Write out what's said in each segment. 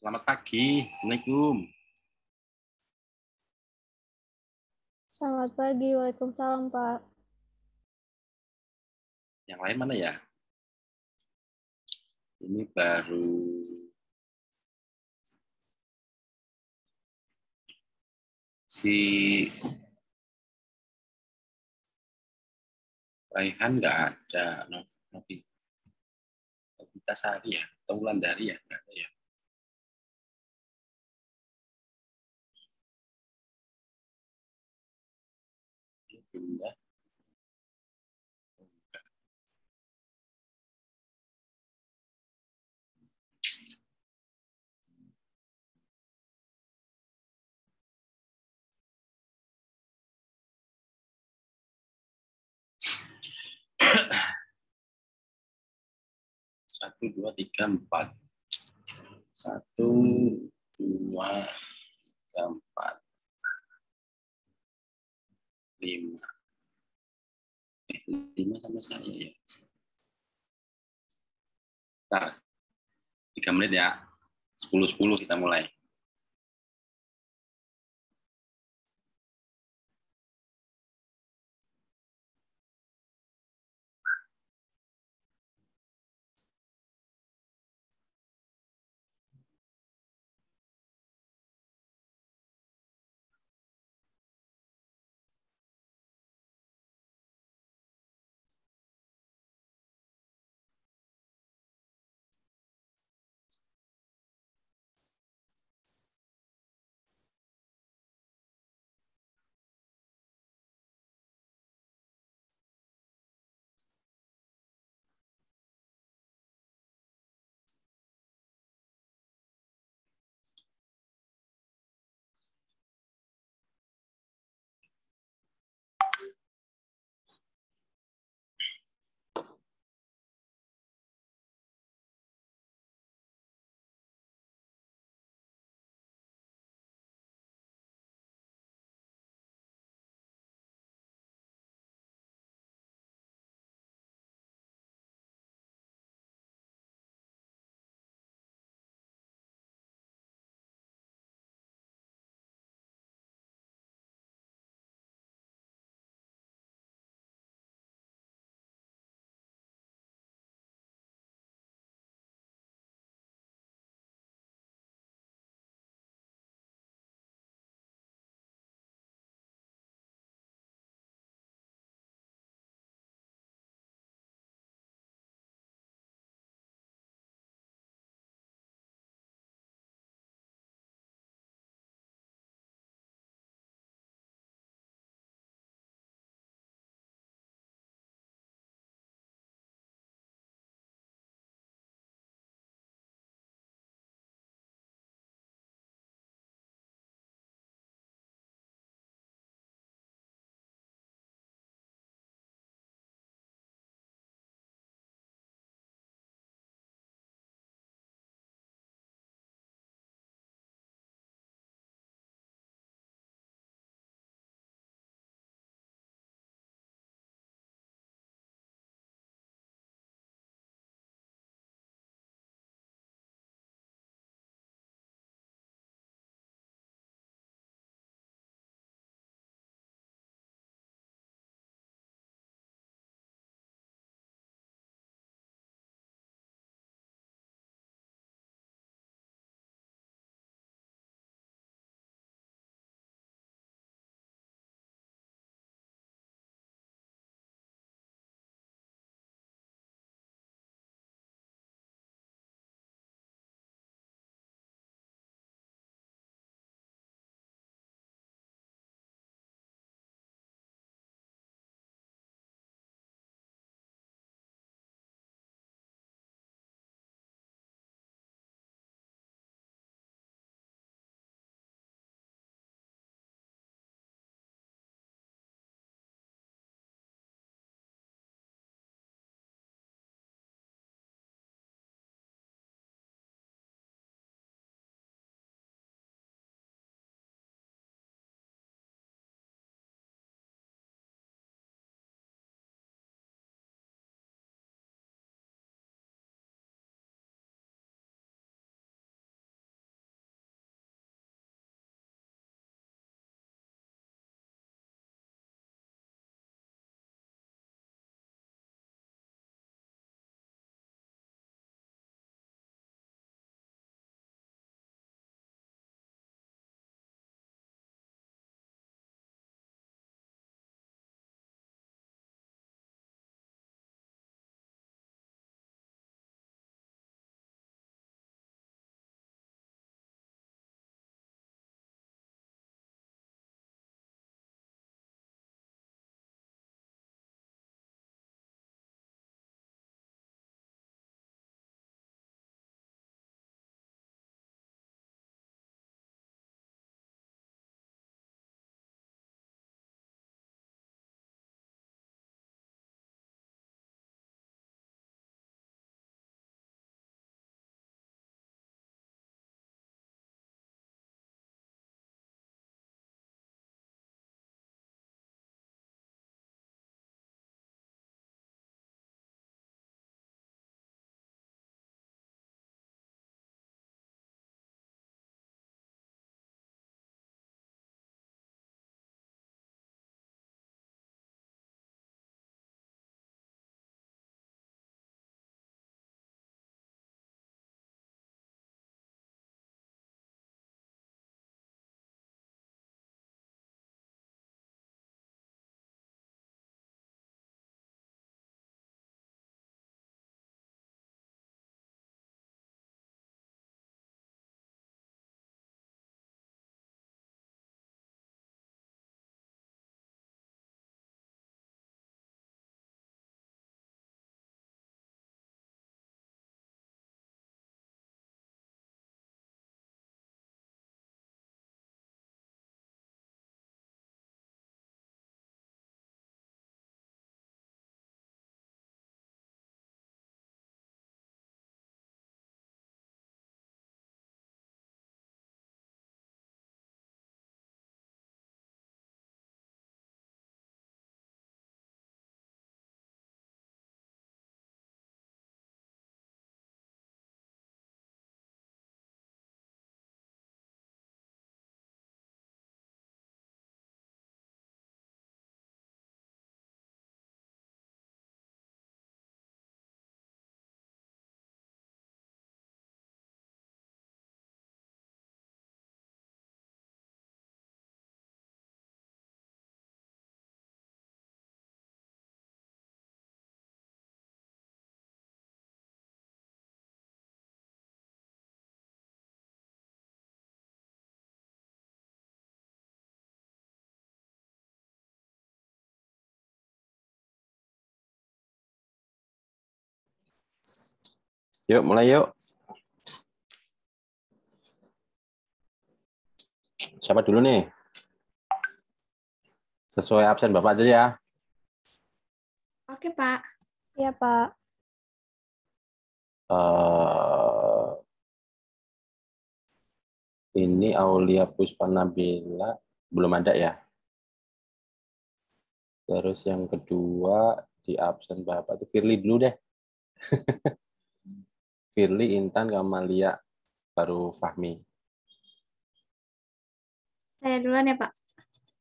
Selamat pagi. Assalamualaikum. Selamat pagi. Waalaikumsalam, Pak. Yang lain mana ya? Ini baru si Raihan nggak ada, Novita Sari ya, atau dari ya, nggak ada ya. Satu, dua, tiga, empat. Satu, dua, tiga, empat. Lima. Eh, lima sama saya ya. Bentar. Tiga menit ya. Sepuluh-sepuluh kita mulai. Yuk, mulai yuk. Siapa dulu nih? Sesuai absen Bapak aja ya. Oke, Pak. Iya, Pak. Uh, ini Aulia Puspa Nabila belum ada ya. Terus yang kedua di absen Bapak itu Firly dulu deh. Firly, Intan, Kamalia, baru Fahmi. Saya duluan ya, Pak.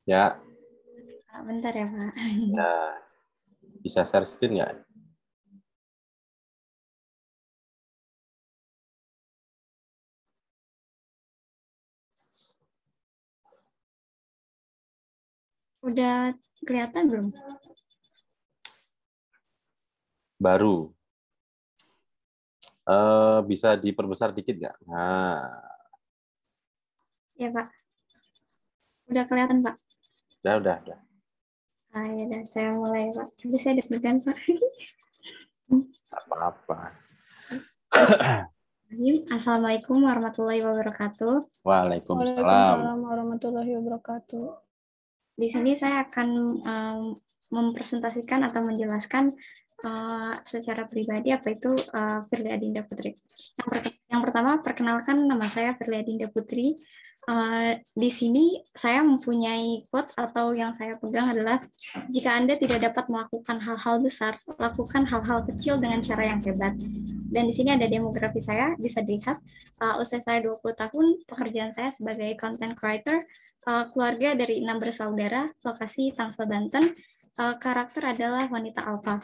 Ya. Ah, bentar ya, Pak. Ya. bisa share screen nggak? Udah kelihatan belum? Baru. Uh, bisa diperbesar dikit nggak? Nah. Ya, Pak. Udah kelihatan, Pak. Udah, udah, udah. Ah, ya, udah. Saya mulai, Pak. Tapi saya deg Pak. apa-apa. Assalamualaikum warahmatullahi wabarakatuh. Waalaikumsalam. Waalaikumsalam warahmatullahi wabarakatuh. Di sini saya akan um, mempresentasikan atau menjelaskan uh, secara pribadi apa itu uh, Firly Adinda Putri. Yang, per yang pertama, perkenalkan nama saya Firly Adinda Putri. Eh, di sini saya mempunyai quotes atau yang saya pegang adalah jika Anda tidak dapat melakukan hal-hal besar, lakukan hal-hal kecil dengan cara yang hebat. Dan di sini ada demografi saya, bisa dilihat uh, usia saya 20 tahun, pekerjaan saya sebagai content creator, uh, keluarga dari enam bersaudara, lokasi Tangsel Banten, uh, karakter adalah wanita alfa.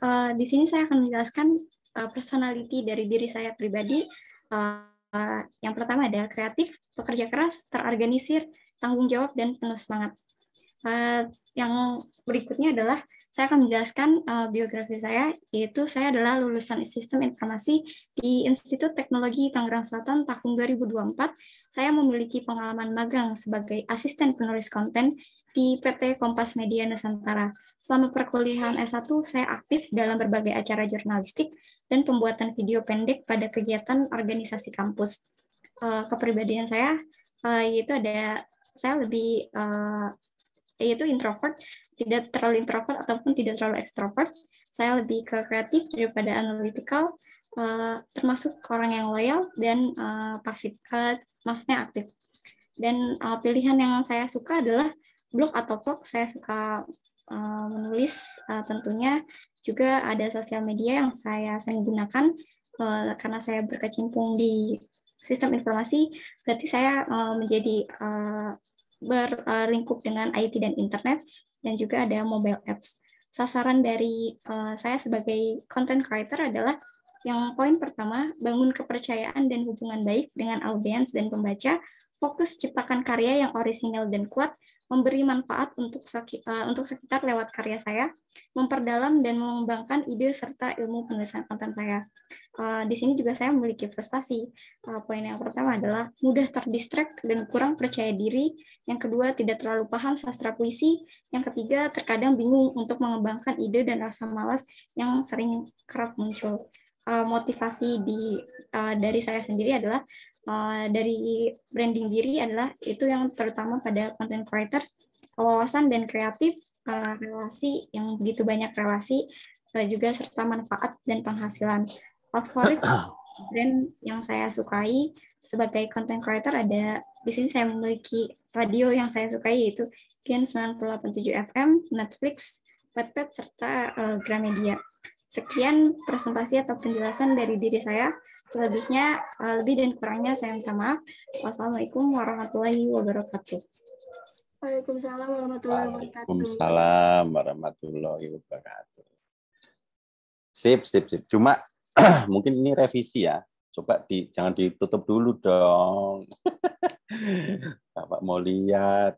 Uh, di sini saya akan menjelaskan uh, personality dari diri saya pribadi. Uh, Eh, yang pertama adalah kreatif, pekerja keras, terorganisir, tanggung jawab, dan penuh semangat. Uh, yang berikutnya adalah saya akan menjelaskan uh, biografi saya, yaitu saya adalah lulusan Sistem Informasi di Institut Teknologi Tangerang Selatan tahun 2024. Saya memiliki pengalaman magang sebagai asisten penulis konten di PT Kompas Media Nusantara. Selama perkuliahan S1, saya aktif dalam berbagai acara jurnalistik dan pembuatan video pendek pada kegiatan organisasi kampus. Uh, kepribadian saya uh, yaitu ada saya lebih uh, yaitu introvert, tidak terlalu introvert ataupun tidak terlalu ekstrovert. Saya lebih ke kreatif daripada analytical, uh, termasuk orang yang loyal dan uh, pasif, uh, maksudnya aktif. Dan uh, pilihan yang saya suka adalah blog atau vlog. Saya suka uh, menulis uh, tentunya. Juga ada sosial media yang saya sering gunakan uh, karena saya berkecimpung di sistem informasi. Berarti saya uh, menjadi uh, berlingkup eh, dengan IT dan internet, dan juga ada mobile apps. Sasaran dari uh, saya sebagai content creator adalah yang poin pertama, bangun kepercayaan dan hubungan baik dengan audiens dan pembaca fokus ciptakan karya yang orisinal dan kuat, memberi manfaat untuk sekitar, eh, untuk sekitar lewat karya saya, memperdalam dan mengembangkan ide serta ilmu penulisan konten saya. Eh, di sini juga saya memiliki prestasi. Eh, poin yang pertama adalah mudah terdistract dan kurang percaya diri. Yang kedua, tidak terlalu paham sastra puisi. Yang ketiga, terkadang bingung untuk mengembangkan ide dan rasa malas yang sering kerap muncul uh, motivasi di uh, dari saya sendiri adalah uh, dari branding diri adalah itu yang terutama pada content creator wawasan dan kreatif uh, relasi yang begitu banyak relasi uh, juga serta manfaat dan penghasilan favorit brand yang saya sukai sebagai content creator ada di sini saya memiliki radio yang saya sukai yaitu Gen 98.7 FM, Netflix, Petpet serta uh, Gramedia. Sekian presentasi atau penjelasan dari diri saya. Selebihnya, eh, lebih dan kurangnya saya minta maaf. Wassalamualaikum warahmatullahi wabarakatuh. Waalaikumsalam warahmatullahi wabarakatuh. Waalaikumsalam warahmatullahi wabarakatuh. Sip, sip, sip. Cuma mungkin ini revisi ya. Coba di, jangan ditutup dulu dong. Bapak mau lihat.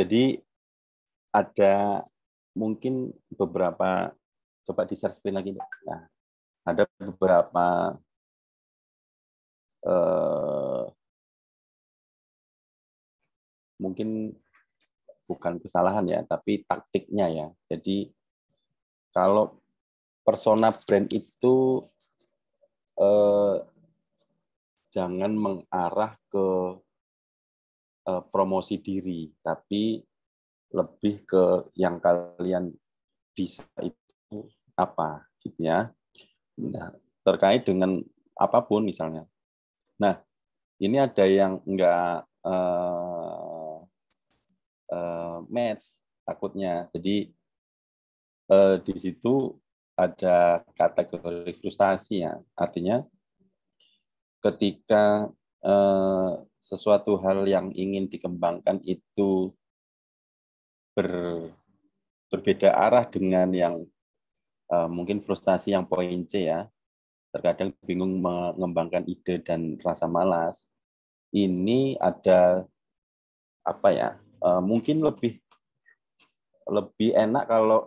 Jadi ada mungkin beberapa coba di share screen lagi. Nah, ada beberapa eh, mungkin bukan kesalahan ya, tapi taktiknya ya. Jadi kalau persona brand itu eh, jangan mengarah ke eh, promosi diri, tapi lebih ke yang kalian bisa itu apa gitu ya. Nah, terkait dengan apapun misalnya. Nah, ini ada yang enggak uh, eh, uh, eh, match takutnya. Jadi uh, di situ ada kategori frustasi ya. Artinya ketika uh, sesuatu hal yang ingin dikembangkan itu ber, berbeda arah dengan yang uh, mungkin frustasi yang poin C ya. Terkadang bingung mengembangkan ide dan rasa malas. Ini ada apa ya? Uh, mungkin lebih lebih enak kalau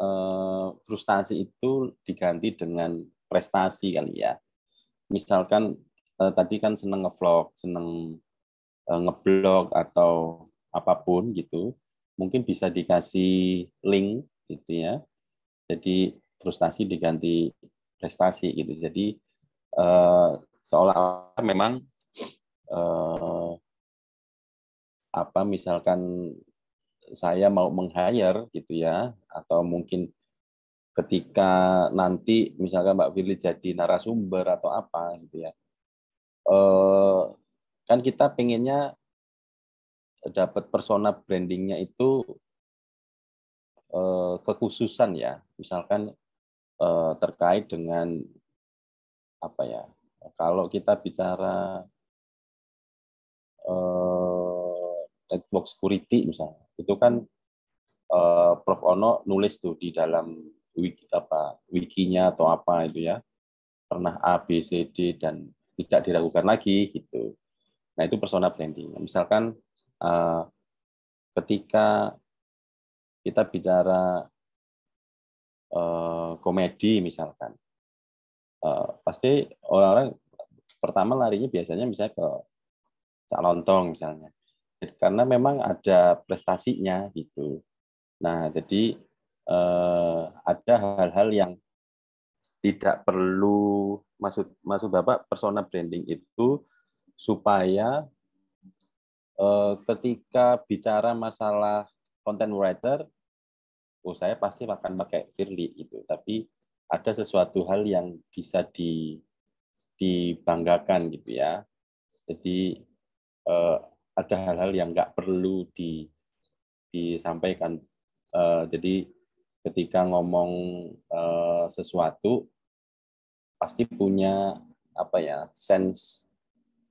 uh, eh, frustasi itu diganti dengan prestasi kali ya. Misalkan uh, tadi kan seneng ngevlog, seneng uh, ngeblog atau apapun gitu mungkin bisa dikasih link gitu ya. Jadi frustasi diganti prestasi gitu. Jadi uh, seolah-olah memang uh, apa misalkan saya mau meng-hire gitu ya atau mungkin ketika nanti misalkan Mbak Firly jadi narasumber atau apa gitu ya. Eh, kan kita pengennya Dapat persona brandingnya itu eh, kekhususan ya, misalkan eh, terkait dengan apa ya? Kalau kita bicara eh, network security misalnya, itu kan eh, Prof Ono nulis tuh di dalam wiki apa wikinya atau apa itu ya pernah A B C D dan tidak diragukan lagi gitu. Nah itu persona branding. Misalkan Eh, ketika kita bicara eh, komedi misalkan, eh, pasti orang-orang pertama larinya biasanya misalnya ke cak lontong misalnya, karena memang ada prestasinya gitu. Nah jadi ada hal-hal yang tidak perlu maksud maksud bapak persona branding itu supaya Eh, ketika bicara masalah content writer, oh saya pasti akan pakai Firly itu. Tapi ada sesuatu hal yang bisa di dibanggakan gitu ya. Jadi eh, ada hal-hal yang nggak perlu di disampaikan. Eh, jadi ketika ngomong eh, sesuatu pasti punya apa ya sense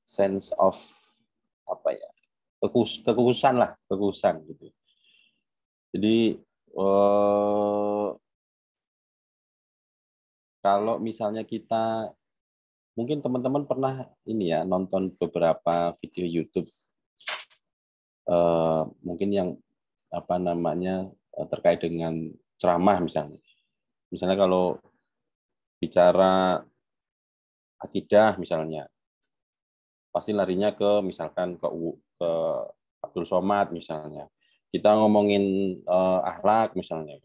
sense of apa ya kekhususan lah kekhususan gitu jadi eh, kalau misalnya kita mungkin teman-teman pernah ini ya nonton beberapa video YouTube eh, mungkin yang apa namanya eh, terkait dengan ceramah misalnya misalnya kalau bicara akidah misalnya pasti larinya ke misalkan ke, ke Abdul Somad misalnya. Kita ngomongin uh, eh, ahlak misalnya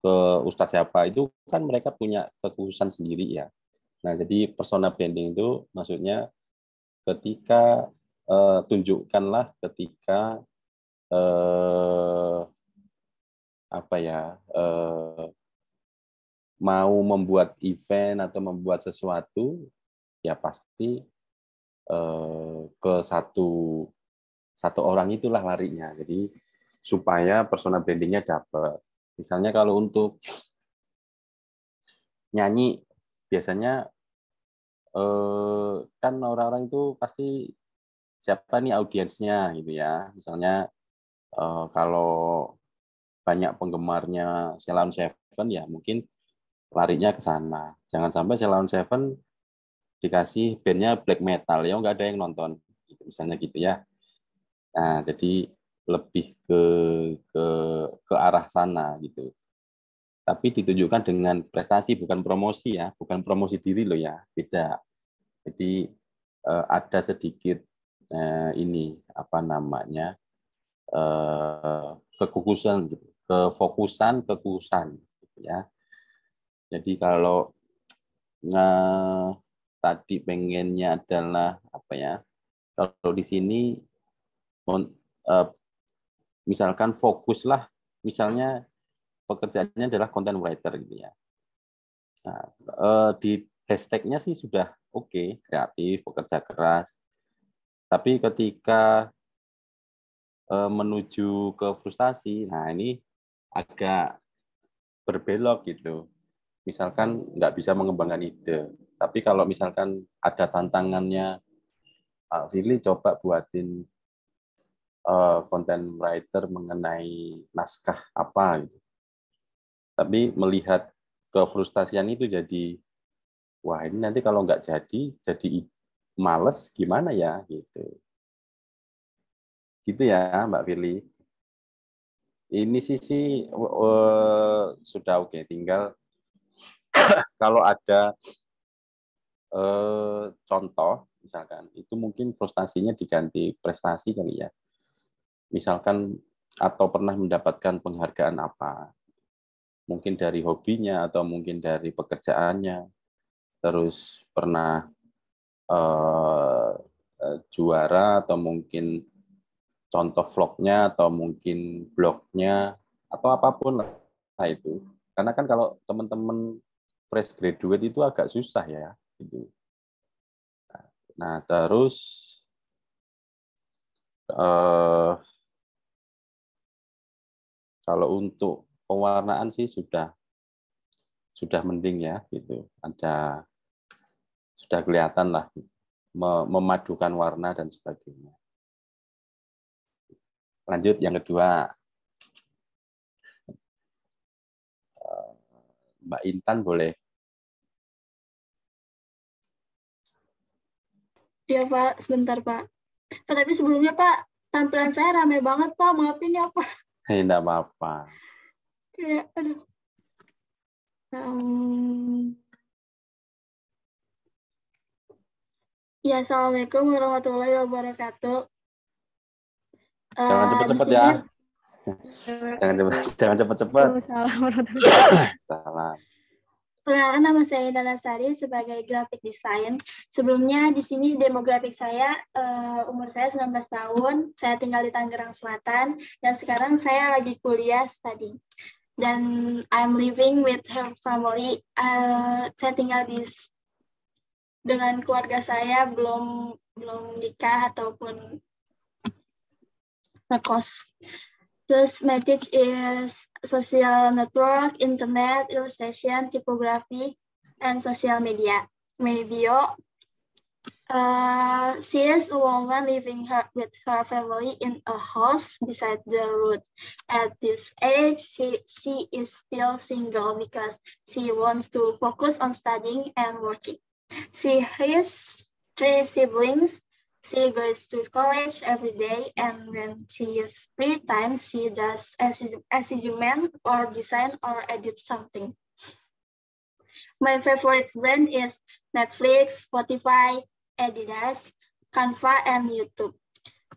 ke Ustadz siapa itu kan mereka punya kekhususan sendiri ya. Nah jadi persona branding itu maksudnya ketika uh, tunjukkanlah ketika uh, apa ya uh, mau membuat event atau membuat sesuatu ya pasti Eh, ke satu satu orang itulah larinya. Jadi supaya personal brandingnya dapat. Misalnya kalau untuk nyanyi biasanya eh, kan orang-orang itu pasti siapa nih audiensnya gitu ya. Misalnya eh, kalau banyak penggemarnya Selon Seven ya mungkin larinya ke sana. Jangan sampai Selon Seven dikasih bandnya black metal ya nggak ada yang nonton gitu, misalnya gitu ya nah jadi lebih ke ke ke arah sana gitu tapi ditunjukkan dengan prestasi bukan promosi ya bukan promosi diri lo ya beda jadi eh, ada sedikit eh, ini apa namanya eh, kekukusan gitu kefokusan kekusan gitu ya jadi kalau nah, tadi pengennya adalah apa ya? Kalau di sini eh, misalkan fokuslah misalnya pekerjaannya adalah content writer gitu ya. Nah, eh, di hashtagnya sih sudah oke, okay, kreatif, pekerja keras. Tapi ketika eh, menuju ke frustasi, nah ini agak berbelok gitu. Misalkan nggak bisa mengembangkan ide. Tapi kalau misalkan ada tantangannya, Pak Fili coba buatin konten eh, uh, writer mengenai naskah apa gitu. Tapi melihat kefrustasian itu jadi wah ini nanti kalau nggak jadi jadi males gimana ya gitu. Gitu ya Mbak Fili. Ini sisi uh, sudah oke okay. tinggal kalau ada Eh, contoh misalkan itu mungkin frustasinya diganti prestasi kali ya misalkan atau pernah mendapatkan penghargaan apa mungkin dari hobinya atau mungkin dari pekerjaannya terus pernah eh, eh juara atau mungkin contoh vlognya atau mungkin blognya atau apapun lah itu karena kan kalau teman-teman fresh graduate itu agak susah ya gitu. Nah, terus eh, kalau untuk pewarnaan sih sudah sudah mending ya gitu. Ada sudah kelihatan lah memadukan warna dan sebagainya. Lanjut yang kedua. Eh, Mbak Intan boleh Iya Pak, sebentar Pak. tapi sebelumnya Pak, tampilan saya ramai banget Pak, maafin ya Pak. Tidak eh, apa-apa. ya aduh. Um... Ya, Assalamualaikum warahmatullahi wabarakatuh. Jangan eh, cepat-cepat uh, ya. Jangan cepat-cepat. Jangan cepat-cepat. Perkenalkan nama saya Dana Sari sebagai graphic design. Sebelumnya di sini demografik saya uh, umur saya 19 tahun, saya tinggal di Tangerang Selatan dan sekarang saya lagi kuliah study. Dan I'm living with her family. Uh, saya tinggal di dengan keluarga saya belum belum nikah ataupun ngekos. Terus message is social network, internet, illustration, typography, and social media. Medio uh, she is a woman living her, with her family in a house beside the road. At this age, she, she is still single because she wants to focus on studying and working. She has three siblings, she goes to college every day, and when she is free time, she does assignment or design or edit something. My favorite brand is Netflix, Spotify, Adidas, Canva, and YouTube.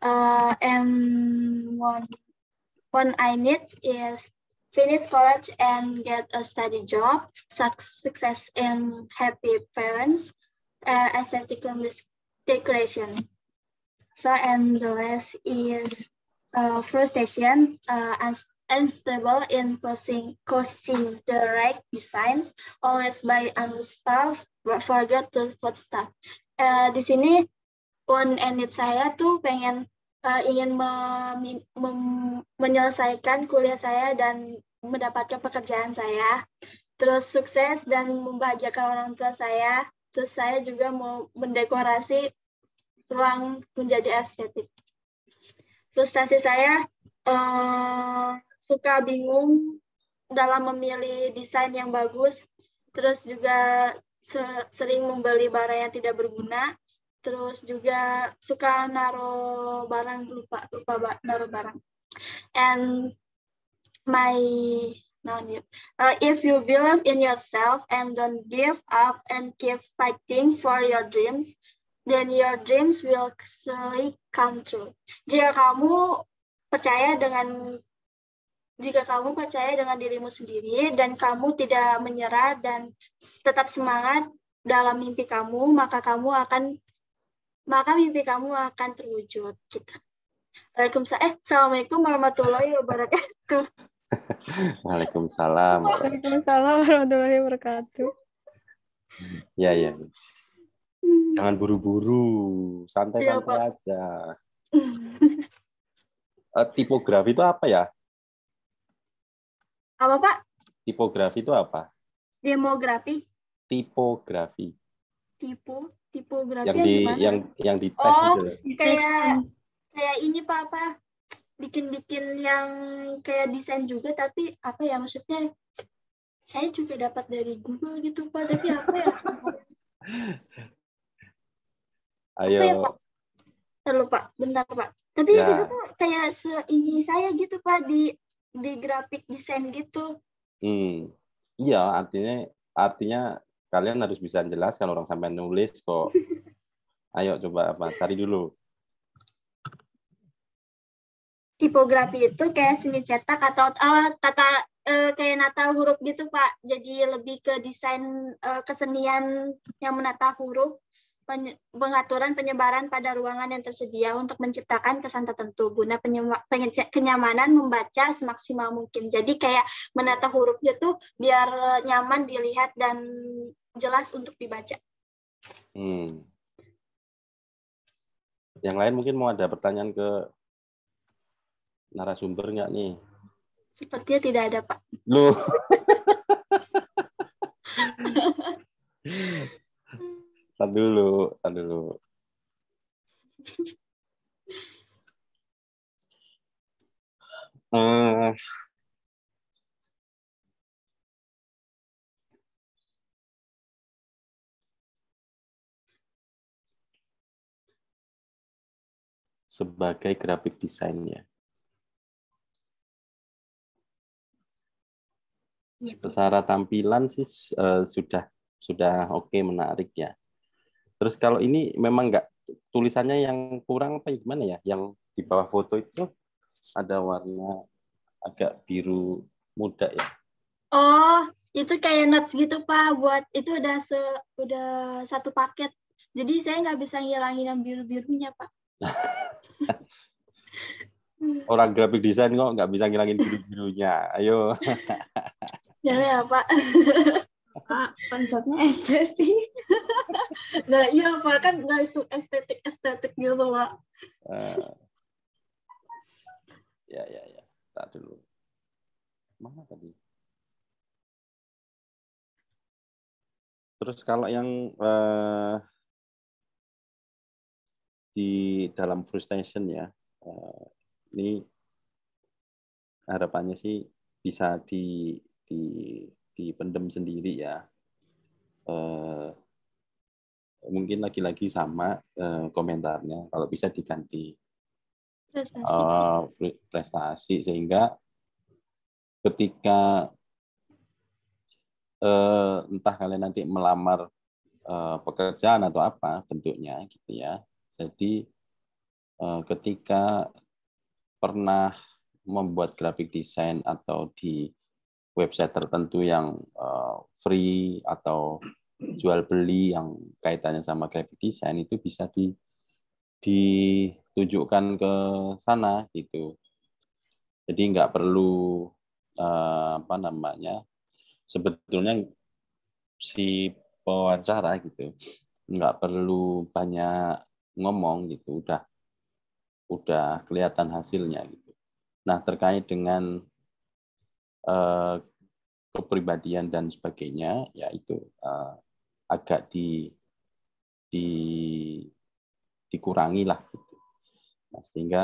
Uh, and one, one I need is finish college and get a steady job, success and happy parents, uh, aesthetic decoration. So, and the last is uh, frustration uh, and unstable in causing, causing the right designs, always by unstaff, forget to stuff Uh, di sini on it saya tuh pengen uh, ingin menyelesaikan kuliah saya dan mendapatkan pekerjaan saya, terus sukses dan membahagiakan orang tua saya. Terus saya juga mau mendekorasi ruang menjadi estetik. Frustasi saya uh, suka bingung dalam memilih desain yang bagus, terus juga sering membeli barang yang tidak berguna, terus juga suka naruh barang lupa lupa naruh barang. And my no need. Uh, if you believe in yourself and don't give up and keep fighting for your dreams, then your dreams will surely come true. Jika kamu percaya dengan jika kamu percaya dengan dirimu sendiri dan kamu tidak menyerah dan tetap semangat dalam mimpi kamu, maka kamu akan maka mimpi kamu akan terwujud. Kita. Gitu. Waalaikumsalam. Eh, assalamualaikum warahmatullahi wabarakatuh. Waalaikumsalam. Waalaikumsalam warahmatullahi wabarakatuh. Ya, ya. Jangan buru-buru, santai-santai iya, aja. uh, tipografi itu apa ya? Apa Pak? Tipografi itu apa? Demografi. Tipografi. Tipo, tipografi yang di gimana? yang yang di tes oh, gitu. kayak kayak ini Pak apa? Bikin-bikin yang kayak desain juga tapi apa ya maksudnya? Saya juga dapat dari Google gitu Pak, tapi apa ya? Ayo. Apa ya, Pak? Saya lupa, bentar Pak. Tapi ya. itu tuh kayak seini saya gitu Pak di di grafik desain gitu. Hmm. Iya, artinya artinya kalian harus bisa jelas kalau orang sampai nulis kok. Ayo coba apa? Cari dulu. Tipografi itu kayak seni cetak atau oh, tata eh, kayak nata huruf gitu Pak. Jadi lebih ke desain eh, kesenian yang menata huruf pengaturan penyebaran pada ruangan yang tersedia untuk menciptakan kesan tertentu guna kenyamanan membaca semaksimal mungkin. Jadi kayak menata hurufnya tuh biar nyaman dilihat dan jelas untuk dibaca. Hmm. Yang lain mungkin mau ada pertanyaan ke narasumber nggak nih? Sepertinya tidak ada, Pak. Loh. Tar dulu, dulu. Uh, sebagai grafik desainnya. Iya, Secara tampilan sih uh, sudah sudah oke okay, menarik ya. Terus kalau ini memang nggak tulisannya yang kurang apa ya, gimana ya? Yang di bawah foto itu ada warna agak biru muda ya. Oh, itu kayak notes gitu pak buat itu udah se udah satu paket jadi saya nggak bisa ngilangin yang biru birunya pak orang grafik desain kok nggak bisa ngilangin biru birunya ayo ya ya pak pak konsepnya estetik nah iya pak kan nggak isu estetik estetik gitu pak uh, ya ya ya tak dulu mana tadi terus kalau yang uh, di dalam frustration ya uh, ini harapannya sih bisa di di dipendem sendiri ya. Uh, mungkin lagi-lagi sama uh, komentarnya kalau bisa diganti prestasi. uh, prestasi sehingga ketika uh, entah kalian nanti melamar uh, pekerjaan atau apa bentuknya gitu ya. Jadi uh, ketika pernah membuat grafik desain atau di website tertentu yang uh, free atau jual beli yang kaitannya sama graphic design itu bisa di ditujukan ke sana gitu. Jadi nggak perlu uh, apa namanya sebetulnya si pewawancara gitu nggak perlu banyak ngomong gitu udah udah kelihatan hasilnya gitu. Nah terkait dengan Eh, kepribadian dan sebagainya ya itu eh, agak di di dikurangi lah gitu. Nah, sehingga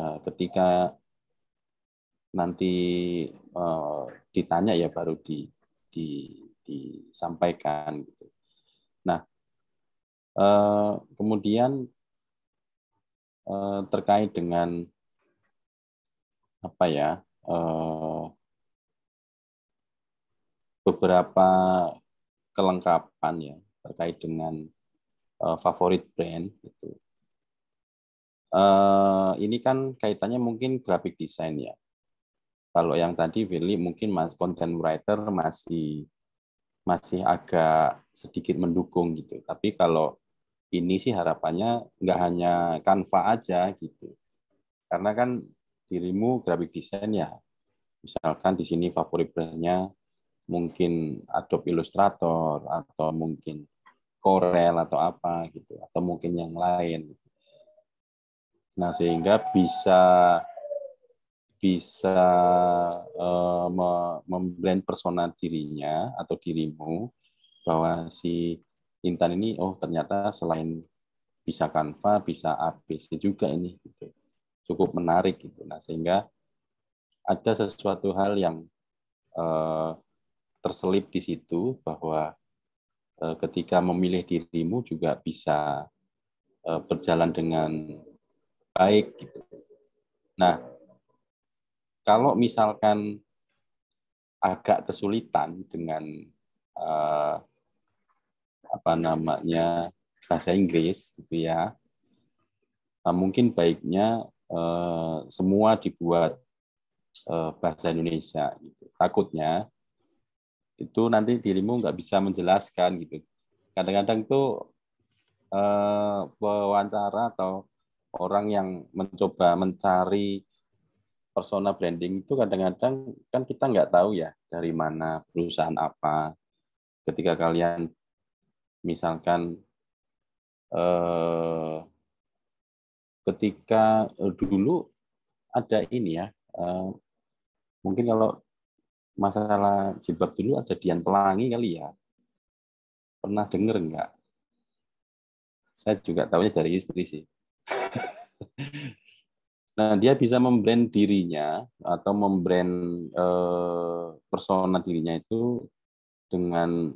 uh, ketika nanti uh, ditanya ya baru di, di disampaikan gitu. Nah, uh, kemudian uh, terkait dengan apa ya uh, beberapa kelengkapan ya terkait dengan uh, favorit brand itu. Uh, eh, ini kan kaitannya mungkin graphic design ya. Kalau yang tadi Willy mungkin mas content writer masih masih agak sedikit mendukung gitu. Tapi kalau ini sih harapannya nggak hanya kanva aja gitu. Karena kan dirimu graphic design ya. Misalkan di sini favorit brandnya mungkin Adobe Illustrator atau mungkin Corel atau apa gitu atau mungkin yang lain. Nah sehingga bisa bisa uh, memblend persona dirinya atau dirimu bahwa si Intan ini oh ternyata selain bisa Canva bisa ABC juga ini gitu cukup menarik gitu nah sehingga ada sesuatu hal yang uh, terselip di situ bahwa eh, ketika memilih dirimu juga bisa eh, berjalan dengan baik gitu. Nah, kalau misalkan agak kesulitan dengan eh, apa namanya bahasa Inggris gitu ya, mungkin baiknya semua dibuat bahasa Indonesia. Gitu. Takutnya itu nanti dirimu nggak bisa menjelaskan gitu. Kadang-kadang tuh eh, wawancara atau orang yang mencoba mencari persona branding itu kadang-kadang kan kita nggak tahu ya dari mana perusahaan apa. Ketika kalian misalkan eh, ketika eh, dulu ada ini ya, eh, mungkin kalau masalah jilbab dulu ada Dian Pelangi kali ya. Pernah denger enggak? Saya juga tahunya dari istri sih. nah, dia bisa membrand dirinya atau membrand eh, persona dirinya itu dengan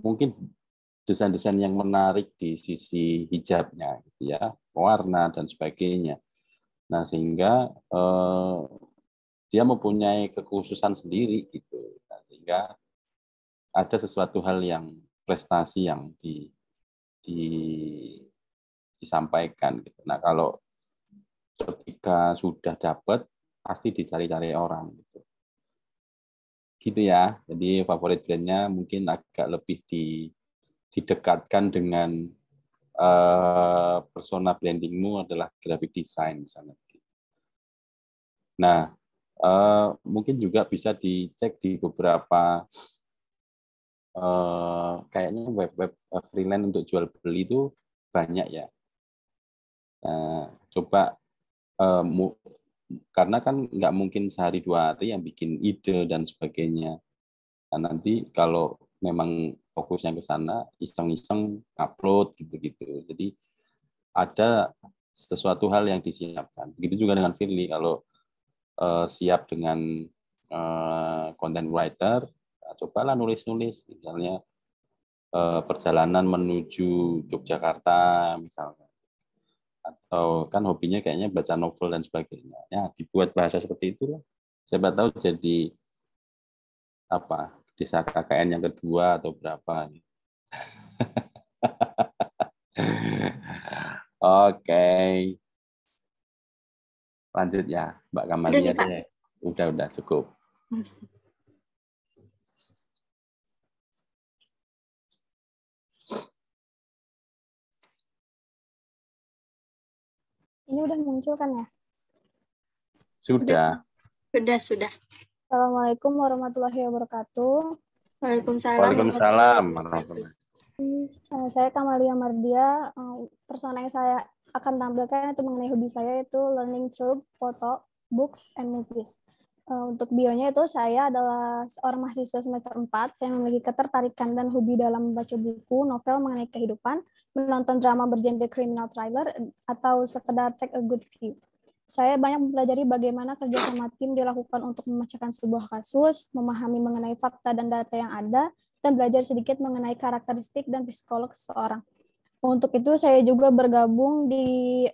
mungkin desain-desain yang menarik di sisi hijabnya gitu ya warna dan sebagainya nah sehingga eh, dia mempunyai kekhususan sendiri gitu nah, sehingga ada sesuatu hal yang prestasi yang di, di disampaikan gitu. Nah kalau ketika sudah dapat pasti dicari-cari orang gitu. Gitu ya. Jadi favorit brandnya mungkin agak lebih di didekatkan dengan uh, persona brandingmu adalah graphic design misalnya. Nah, Eh, mungkin juga bisa dicek di beberapa uh, kayaknya web-web eh, freelance untuk jual beli itu banyak ya. Uh, coba uh, karena kan nggak mungkin sehari dua hari yang bikin ide dan sebagainya. Nah, nanti kalau memang fokusnya ke sana, iseng-iseng upload gitu-gitu. Jadi ada sesuatu hal yang disiapkan. Begitu juga dengan Firly, kalau uh, siap dengan uh, content writer, ya cobalah nulis-nulis misalnya uh, perjalanan menuju Yogyakarta misalnya atau kan hobinya kayaknya baca novel dan sebagainya ya dibuat bahasa seperti itu siapa tahu jadi apa desa KKN yang kedua atau berapa oke okay lanjut ya Mbak Kamalia udah, ya. udah udah cukup ini udah muncul kan ya sudah sudah sudah Assalamualaikum warahmatullahi wabarakatuh Waalaikumsalam Waalaikumsalam hmm, saya Kamalia Mardia eh, yang saya akan tampilkan itu mengenai hobi saya itu learning through photo books, and movies. Uh, untuk bionya itu saya adalah seorang mahasiswa semester 4. Saya memiliki ketertarikan dan hobi dalam membaca buku, novel mengenai kehidupan, menonton drama bergenre criminal thriller, atau sekedar check a good view. Saya banyak mempelajari bagaimana kerja sama tim dilakukan untuk memecahkan sebuah kasus, memahami mengenai fakta dan data yang ada, dan belajar sedikit mengenai karakteristik dan psikolog seseorang. Untuk itu saya juga bergabung di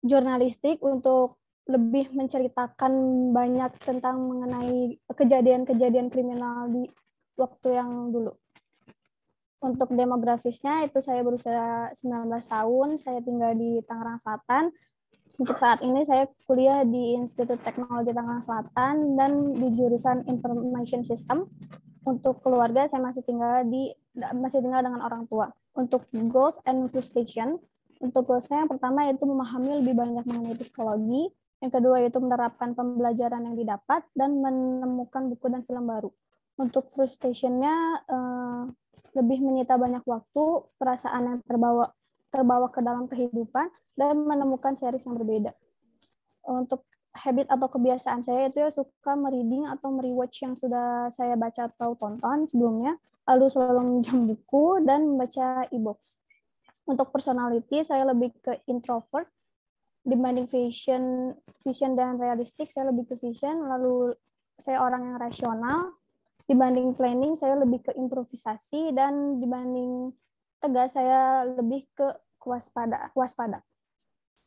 jurnalistik untuk lebih menceritakan banyak tentang mengenai kejadian-kejadian kriminal di waktu yang dulu. Untuk demografisnya itu saya berusia 19 tahun, saya tinggal di Tangerang Selatan. Untuk saat ini saya kuliah di Institut Teknologi Tangerang Selatan dan di jurusan Information System. Untuk keluarga saya masih tinggal di masih tinggal dengan orang tua untuk goals and frustration. Untuk goals saya yang pertama yaitu memahami lebih banyak mengenai psikologi, yang kedua yaitu menerapkan pembelajaran yang didapat dan menemukan buku dan film baru. Untuk frustrationnya eh, lebih menyita banyak waktu, perasaan yang terbawa terbawa ke dalam kehidupan dan menemukan series yang berbeda. Untuk habit atau kebiasaan saya itu ya suka mereading atau merewatch yang sudah saya baca atau tonton sebelumnya lalu selalu jam buku dan membaca e-books. Untuk personality, saya lebih ke introvert dibanding vision, vision dan realistik, saya lebih ke vision, lalu saya orang yang rasional, dibanding planning saya lebih ke improvisasi dan dibanding tegas saya lebih ke waspada waspada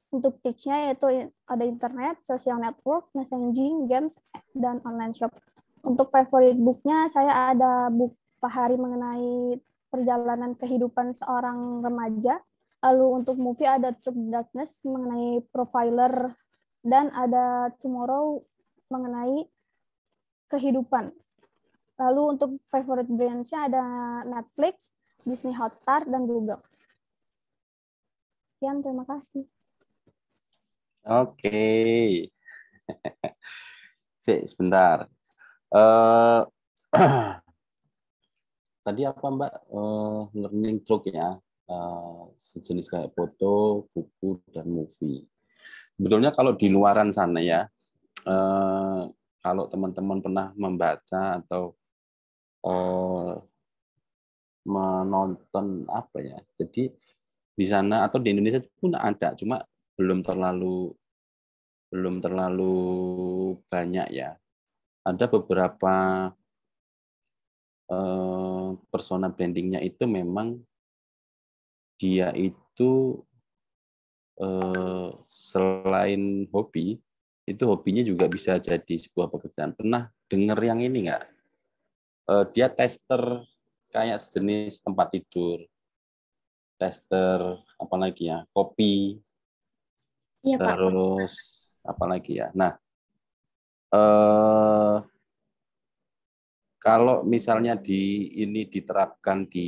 untuk teach-nya yaitu ada internet, social network, messaging, games, dan online shop. Untuk favorite book-nya saya ada buku Pak Hari mengenai perjalanan kehidupan seorang remaja. Lalu untuk movie ada True Darkness mengenai profiler dan ada Tomorrow mengenai kehidupan. Lalu untuk favorite brandnya ada Netflix, Disney Hotstar, dan Google. Sekian, terima kasih. Oke. Okay. sebentar. Uh, tadi apa Mbak uh, learning track ya uh, sejenis kayak foto, buku dan movie. Sebetulnya kalau di luaran sana ya uh, kalau teman-teman pernah membaca atau uh, menonton apa ya. Jadi di sana atau di Indonesia pun ada, cuma belum terlalu belum terlalu banyak ya. Ada beberapa Eh, persona brandingnya itu memang dia itu eh, selain hobi itu hobinya juga bisa jadi sebuah pekerjaan pernah dengar yang ini nggak eh, dia tester kayak sejenis tempat tidur tester apalagi ya kopi ya, terus Pak. apalagi ya nah eh, kalau misalnya di ini diterapkan di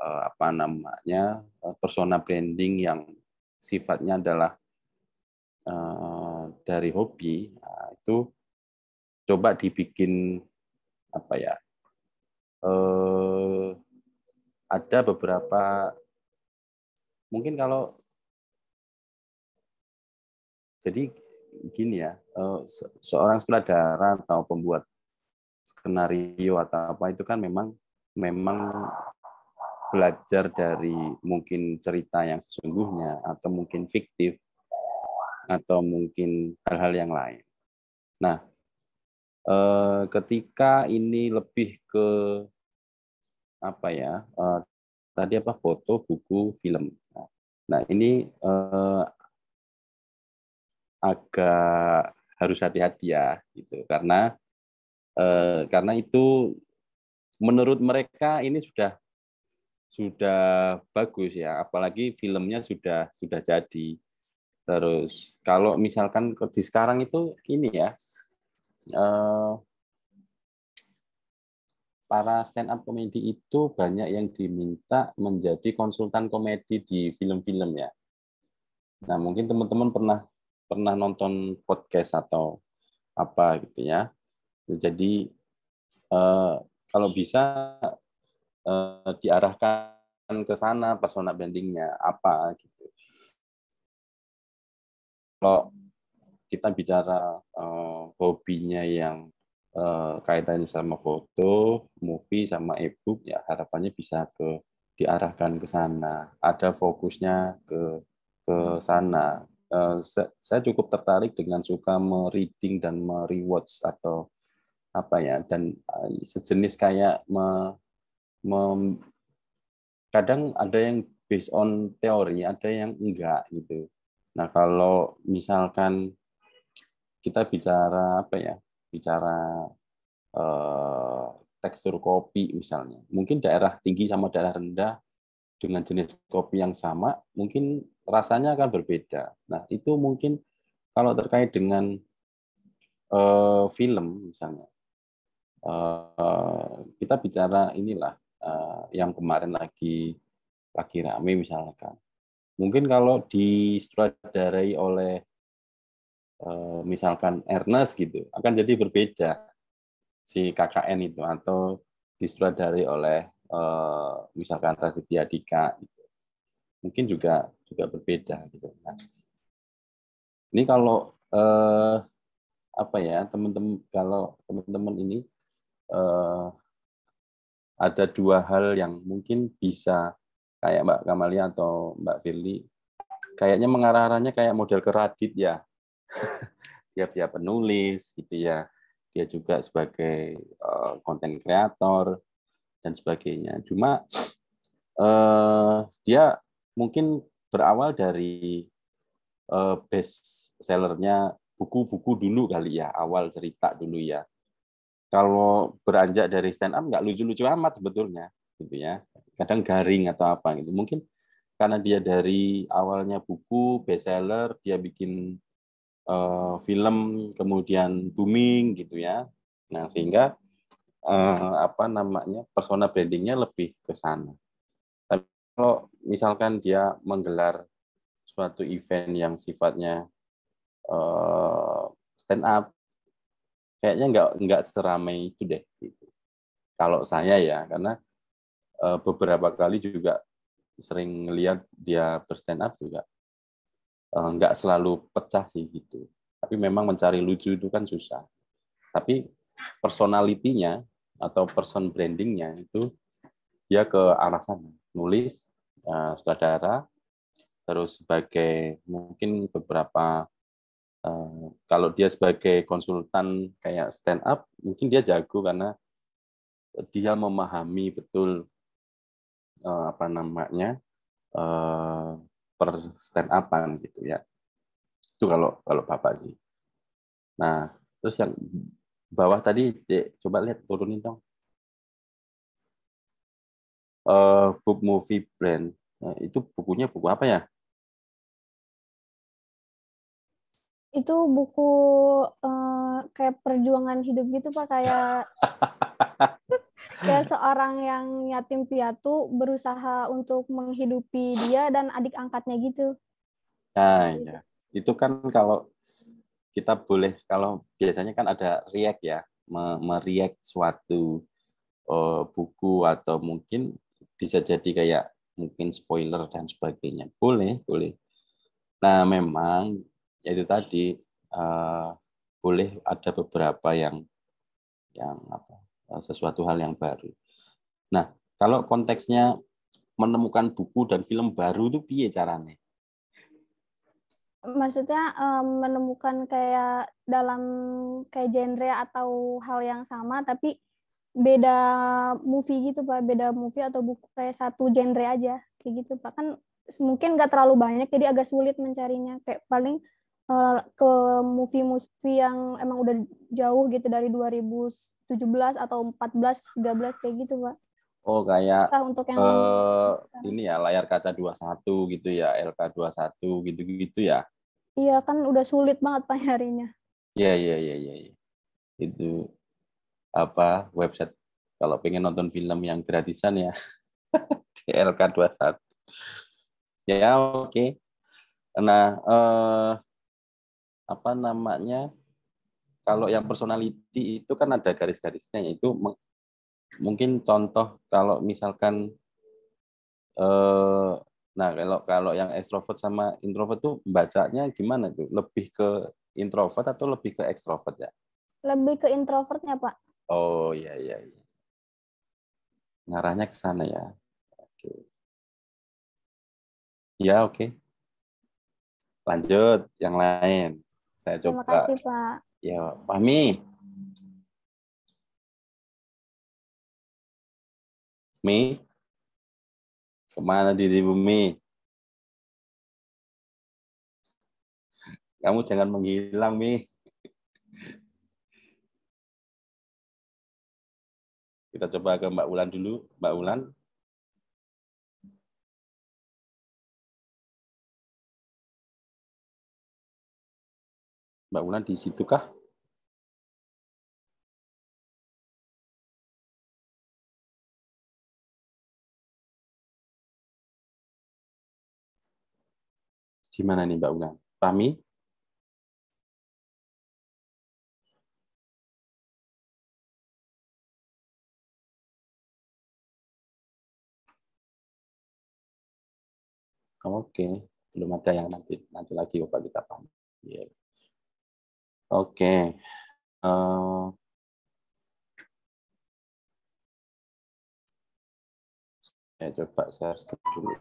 eh, apa namanya eh, persona branding yang sifatnya adalah eh, dari hobi nah, itu coba dibikin apa ya ada beberapa mungkin kalau jadi gini ya seorang sutradara atau pembuat skenario atau apa itu kan memang memang belajar dari mungkin cerita yang sesungguhnya atau mungkin fiktif atau mungkin hal-hal yang lain. Nah, eh, ketika ini lebih ke apa ya? Eh, tadi apa foto, buku, film. Nah, ini eh, agak harus hati-hati ya gitu karena Eh, karena itu menurut mereka ini sudah sudah bagus ya, apalagi filmnya sudah sudah jadi. Terus kalau misalkan di sekarang itu ini ya, eh, para stand up komedi itu banyak yang diminta menjadi konsultan komedi di film-film ya. Nah mungkin teman-teman pernah pernah nonton podcast atau apa gitu ya. Jadi eh, kalau bisa eh, diarahkan ke sana persona brandingnya apa gitu. Kalau kita bicara eh, hobinya yang eh, kaitannya sama foto, movie, sama e-book, ya harapannya bisa ke diarahkan ke sana. Ada fokusnya ke ke sana. Uh, saya cukup tertarik dengan suka mereading dan merewatch atau apa ya dan eh, sejenis kayak me, me, kadang ada yang based on teori ada yang enggak gitu nah kalau misalkan kita bicara apa ya bicara eh, tekstur kopi misalnya mungkin daerah tinggi sama daerah rendah dengan jenis kopi yang sama mungkin rasanya akan berbeda nah itu mungkin kalau terkait dengan eh, film misalnya Eh, kita bicara inilah uh, yang kemarin lagi lagi rame misalkan. Mungkin kalau disutradarai oleh uh, misalkan Ernest gitu akan jadi berbeda si KKN itu atau disutradarai oleh uh, misalkan Raditya Dika gitu. Mungkin juga juga berbeda gitu nah, Ini kalau eh, apa ya teman-teman kalau teman-teman ini eh, ada dua hal yang mungkin bisa kayak Mbak Kamalia atau Mbak Firly kayaknya mengarah-arahnya kayak model keradit ya. dia dia penulis gitu ya. Dia juga sebagai konten eh, uh, kreator dan sebagainya. Cuma uh, dia mungkin berawal dari uh, best sellernya buku-buku dulu kali ya, awal cerita dulu ya kalau beranjak dari stand up nggak lucu-lucu amat sebetulnya gitu ya kadang garing atau apa gitu mungkin karena dia dari awalnya buku bestseller dia bikin uh, film kemudian booming gitu ya nah sehingga uh, apa namanya persona brandingnya lebih ke sana tapi kalau misalkan dia menggelar suatu event yang sifatnya uh, eh, stand up kayaknya nggak nggak seramai itu deh gitu. kalau saya ya karena e, beberapa kali juga sering lihat dia berstand up juga e, nggak selalu pecah sih gitu tapi memang mencari lucu itu kan susah tapi personalitinya atau person brandingnya itu dia ke arah sana nulis e, eh, saudara terus sebagai mungkin beberapa Eh, kalau dia sebagai konsultan kayak stand up, mungkin dia jago karena dia memahami betul uh, apa namanya uh, per stand upan gitu ya. Itu kalau kalau bapak sih. Nah, terus yang bawah tadi, dek, coba lihat turunin dong. Uh, book movie brand. Nah, itu bukunya buku apa ya? Itu buku uh, kayak perjuangan hidup gitu Pak, kayak kayak seorang yang yatim piatu berusaha untuk menghidupi dia dan adik angkatnya gitu. Nah, ya. Itu kan kalau kita boleh kalau biasanya kan ada riak ya, meriak suatu uh, buku atau mungkin bisa jadi kayak mungkin spoiler dan sebagainya. Boleh, boleh. Nah, memang yaitu tadi uh, boleh ada beberapa yang yang apa eh, sesuatu hal yang baru. Nah, kalau konteksnya menemukan buku dan film baru itu piye caranya? Maksudnya um, menemukan kayak dalam kayak genre atau hal yang sama tapi beda movie gitu pak, beda movie atau buku kayak satu genre aja kayak gitu pak kan mungkin nggak terlalu banyak jadi agak sulit mencarinya kayak paling Eh, ke movie-movie yang emang udah jauh gitu dari 2017 atau 14, 13 kayak gitu, Pak. Oh, kayak nah, untuk yang uh, ini ya layar kaca 21 gitu ya, LK21 gitu-gitu ya. Iya, kan udah sulit banget Pak harinya. Iya, iya, iya, iya. Ya. Itu apa website kalau pengen nonton film yang gratisan ya di LK21. Ya, oke. Okay. Nah, eh uh, apa namanya kalau yang personality itu kan ada garis-garisnya itu mungkin contoh kalau misalkan eh, nah kalau kalau yang ekstrovert sama introvert tuh bacanya gimana tuh lebih ke introvert atau lebih ke ekstrovert ya lebih ke introvertnya pak oh iya iya, iya. ngarahnya ke sana ya oke ya oke lanjut yang lain saya coba. Terima kasih, Pak. Ya, Fahmi. Mi? Kemana diri bumi? Kamu jangan menghilang, Mi. Kita coba ke Mbak Ulan dulu. Mbak Ulan, Mbak Wulan di situ kah? Di mana nih Mbak Wulan? pahmi Oke, belum ada yang nanti nanti lagi coba kita paham. Yeah. Oke. Okay. Uh, eh, saya coba saya skip dulu.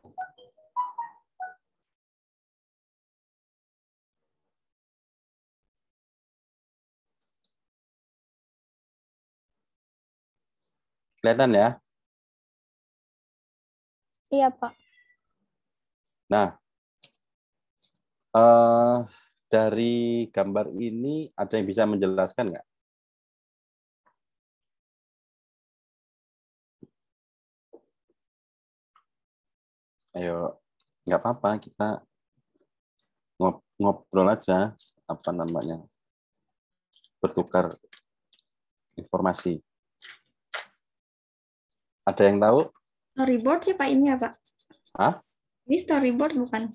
Kelihatan ya? Iya, Pak. Nah, uh, dari gambar ini ada yang bisa menjelaskan nggak? Ayo, nggak apa-apa kita ngobrol aja apa namanya bertukar informasi. Ada yang tahu? Storyboard ya Pak ini ya Pak? Hah? Ini storyboard bukan?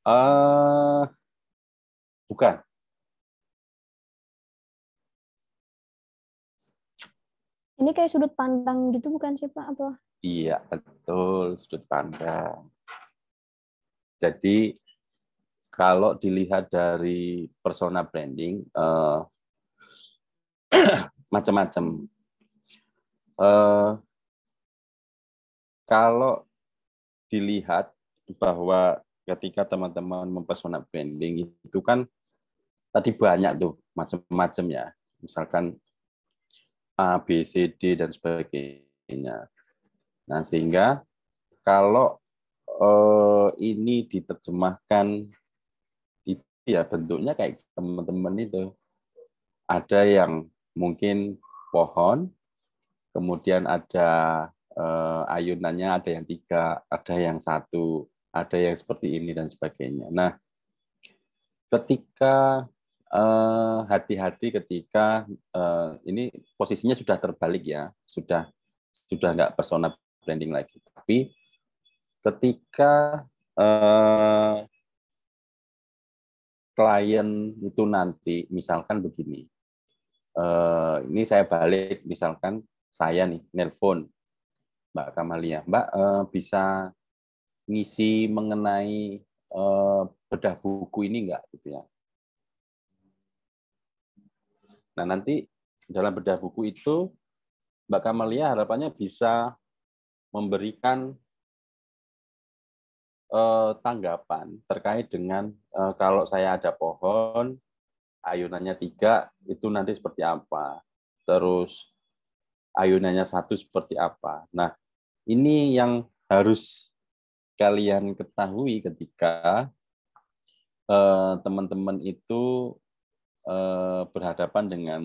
Uh, bukan. Ini kayak sudut pandang gitu bukan sih Pak? Apa? Iya betul sudut pandang. Jadi kalau dilihat dari persona branding uh, macam-macam. Uh, kalau dilihat bahwa ketika teman-teman mempesona branding itu kan tadi banyak tuh macam-macam ya misalkan A B C D dan sebagainya nah sehingga kalau eh, ini diterjemahkan itu ya bentuknya kayak teman-teman itu ada yang mungkin pohon kemudian ada eh, ayunannya ada yang tiga ada yang satu ada yang seperti ini dan sebagainya. Nah, ketika eh, hati-hati uh, ketika uh, ini posisinya sudah terbalik ya, sudah sudah nggak persona branding lagi. Tapi ketika eh, klien itu nanti misalkan begini, uh, ini saya balik misalkan saya nih nelpon Mbak Kamalia, Mbak uh, bisa ngisi mengenai eh, bedah buku ini enggak gitu ya. Nah, nanti dalam bedah buku itu Mbak Kamalia harapannya bisa memberikan eh, tanggapan terkait dengan eh, kalau saya ada pohon ayunannya tiga itu nanti seperti apa terus ayunannya satu seperti apa nah ini yang harus kalian ketahui ketika eh, teman-teman uh, itu uh, berhadapan dengan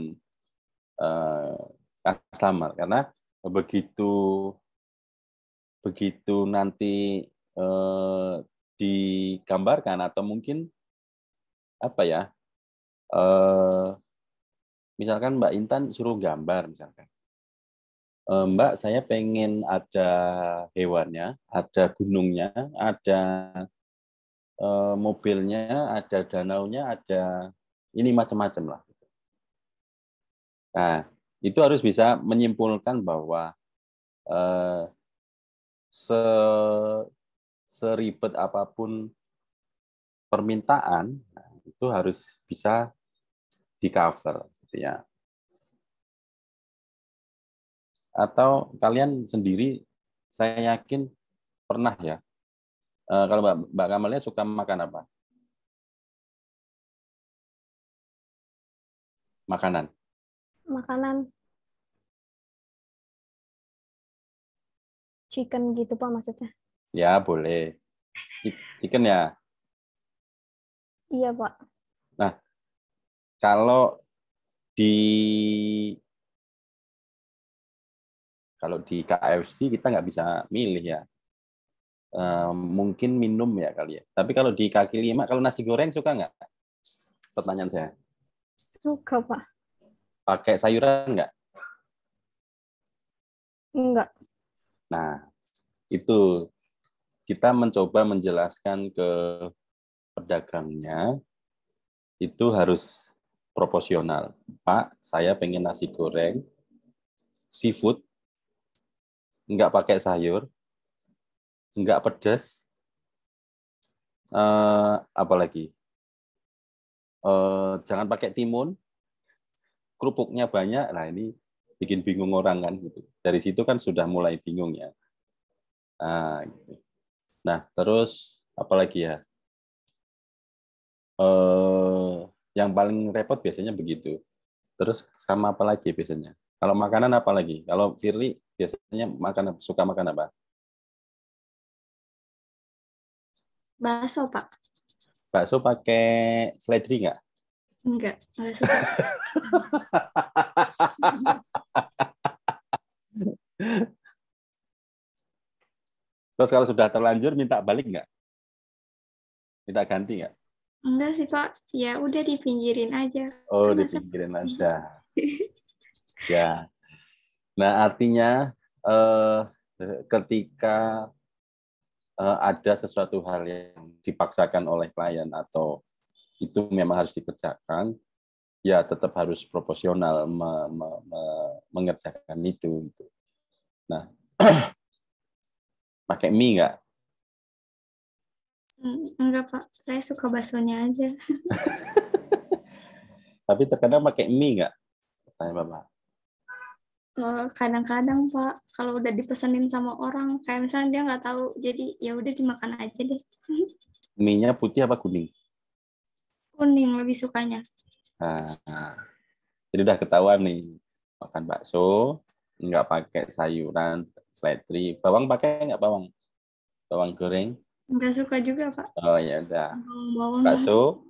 uh, eh, customer karena begitu begitu nanti uh, digambarkan atau mungkin apa ya uh, misalkan Mbak Intan suruh gambar misalkan Eh, Mbak, saya pengen ada hewannya, ada gunungnya, ada eh, mobilnya, ada danaunya, ada ini macam-macam lah. Nah, itu harus bisa menyimpulkan bahwa eh, se seribet apapun permintaan nah, itu harus bisa di cover gitu ya atau kalian sendiri saya yakin pernah ya. e, kalau Mbak, Mbak Kamalnya suka makan apa? Makanan. Makanan. Chicken gitu Pak maksudnya. Ya, boleh. Chicken ya? Iya, Pak. Nah, kalau di kalau di KFC kita nggak bisa milih ya. Ehm, mungkin minum ya kali ya. Tapi kalau di kaki lima, kalau nasi goreng suka nggak? Pertanyaan saya. Suka pak. Pakai sayuran nggak? Enggak. Nah, itu kita mencoba menjelaskan ke pedagangnya itu harus proporsional. Pak, saya pengen nasi goreng, seafood, nggak pakai sayur, nggak pedas, eh, apalagi uh, eh, jangan pakai timun, kerupuknya banyak. Nah ini bikin bingung orang kan gitu. Dari situ kan sudah mulai bingung ya. Nah, gitu. nah terus apalagi ya? Uh, yang paling repot biasanya begitu. Terus sama apa lagi biasanya? Kalau makanan apa lagi? Kalau Firly biasanya makan suka makan apa? Bakso, Pak. Bakso pakai seledri nggak? Enggak, Terus kalau sudah terlanjur minta balik nggak? Minta ganti nggak? Enggak sih Pak, ya udah dipinggirin aja. Oh, kan dipinggirin aja. ya. Nah, artinya eh, ketika eh, ada sesuatu hal yang dipaksakan oleh klien atau itu memang harus dikerjakan, ya tetap harus proporsional me, me, me, mengerjakan itu. Gitu. Nah, pakai mie nggak? Hmm, enggak pak, saya suka baksonya aja. Tapi terkadang pakai mie nggak? Tanya bapak. Eh, kadang-kadang pak kalau udah dipesenin sama orang kayak misalnya dia nggak tahu jadi ya udah dimakan aja deh minyak putih apa kuning kuning lebih sukanya nah, jadi udah ketahuan nih makan bakso nggak pakai sayuran seledri bawang pakai nggak bawang bawang goreng nggak suka juga pak oh ya udah bakso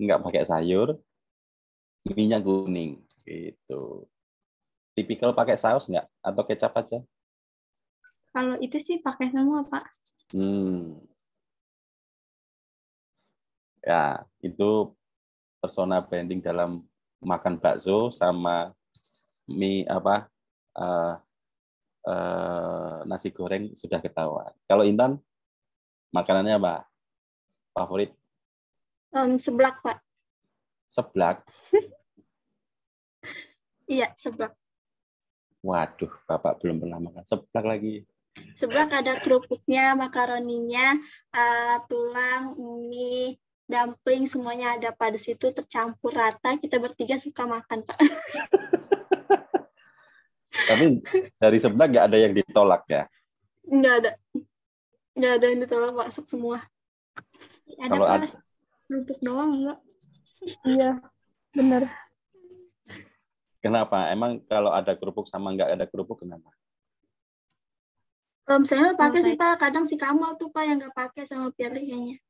nggak pakai sayur minyak kuning gitu tipikal pakai saus nggak atau kecap aja? Kalau itu sih pakai semua pak. Hmm. Ya itu persona branding dalam makan bakso sama mie apa uh, uh, nasi goreng sudah ketahuan. Kalau Intan makanannya apa favorit? Um, seblak pak. Seblak. iya seblak. Waduh, Bapak belum pernah makan seblak lagi. Seblak ada kerupuknya, makaroninya, uh, tulang, mie, dumpling, semuanya ada pada situ tercampur rata. Kita bertiga suka makan, Pak. Tapi dari seblak nggak ada yang ditolak ya? Nggak ada. Nggak ada yang ditolak, masuk semua. Ada Kalau ada kerupuk doang enggak? Iya, benar. Kenapa? Emang kalau ada kerupuk sama nggak ada kerupuk kenapa? Kalau misalnya pakai sih Pak, kadang si Kamal tuh Pak yang nggak pakai sama Pierre kayaknya.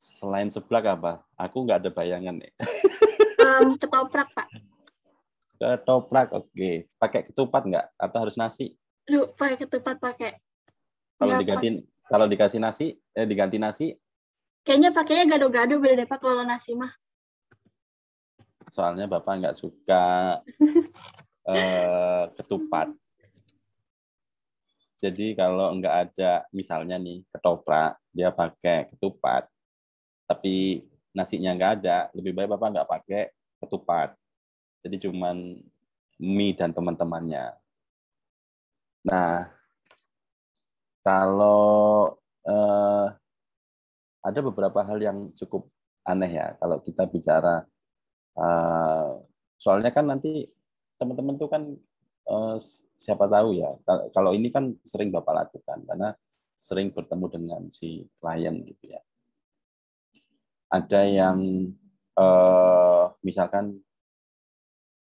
Selain seblak apa? Aku nggak ada bayangan nih. Um, ketoprak Pak. Ketoprak, oke. Okay. Pakai ketupat nggak? Atau harus nasi? Lu pakai ketupat pakai. Kalau diganti, kalau dikasih nasi, eh, diganti nasi, Kayaknya pakainya gado-gado beda deh Pak kalau nasi mah. Soalnya Bapak nggak suka eh, ketupat. Jadi kalau nggak ada misalnya nih ketoprak, dia pakai ketupat, tapi nasinya nggak ada, lebih baik Bapak nggak pakai ketupat. Jadi cuman mie dan teman-temannya. Nah, kalau eh, ada beberapa hal yang cukup aneh ya kalau kita bicara uh, soalnya kan nanti teman-teman tuh kan uh, siapa tahu ya kalau ini kan sering bapak lakukan karena sering bertemu dengan si klien gitu ya ada yang uh, misalkan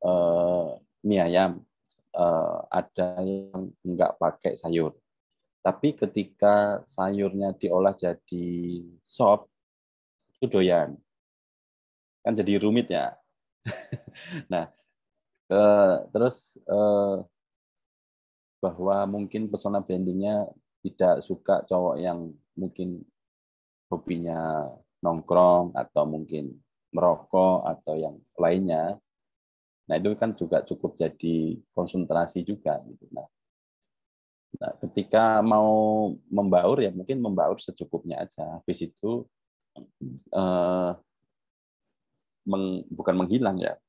uh, mie ayam uh, ada yang nggak pakai sayur tapi ketika sayurnya diolah jadi sop, itu doyan. Kan jadi rumit ya. nah, ke, eh, terus eh, bahwa mungkin persona brandingnya tidak suka cowok yang mungkin hobinya nongkrong atau mungkin merokok atau yang lainnya. Nah itu kan juga cukup jadi konsentrasi juga. Gitu. Nah Nah, ketika mau membaur ya mungkin membaur secukupnya aja. Habis itu eh, meng, bukan menghilang ya,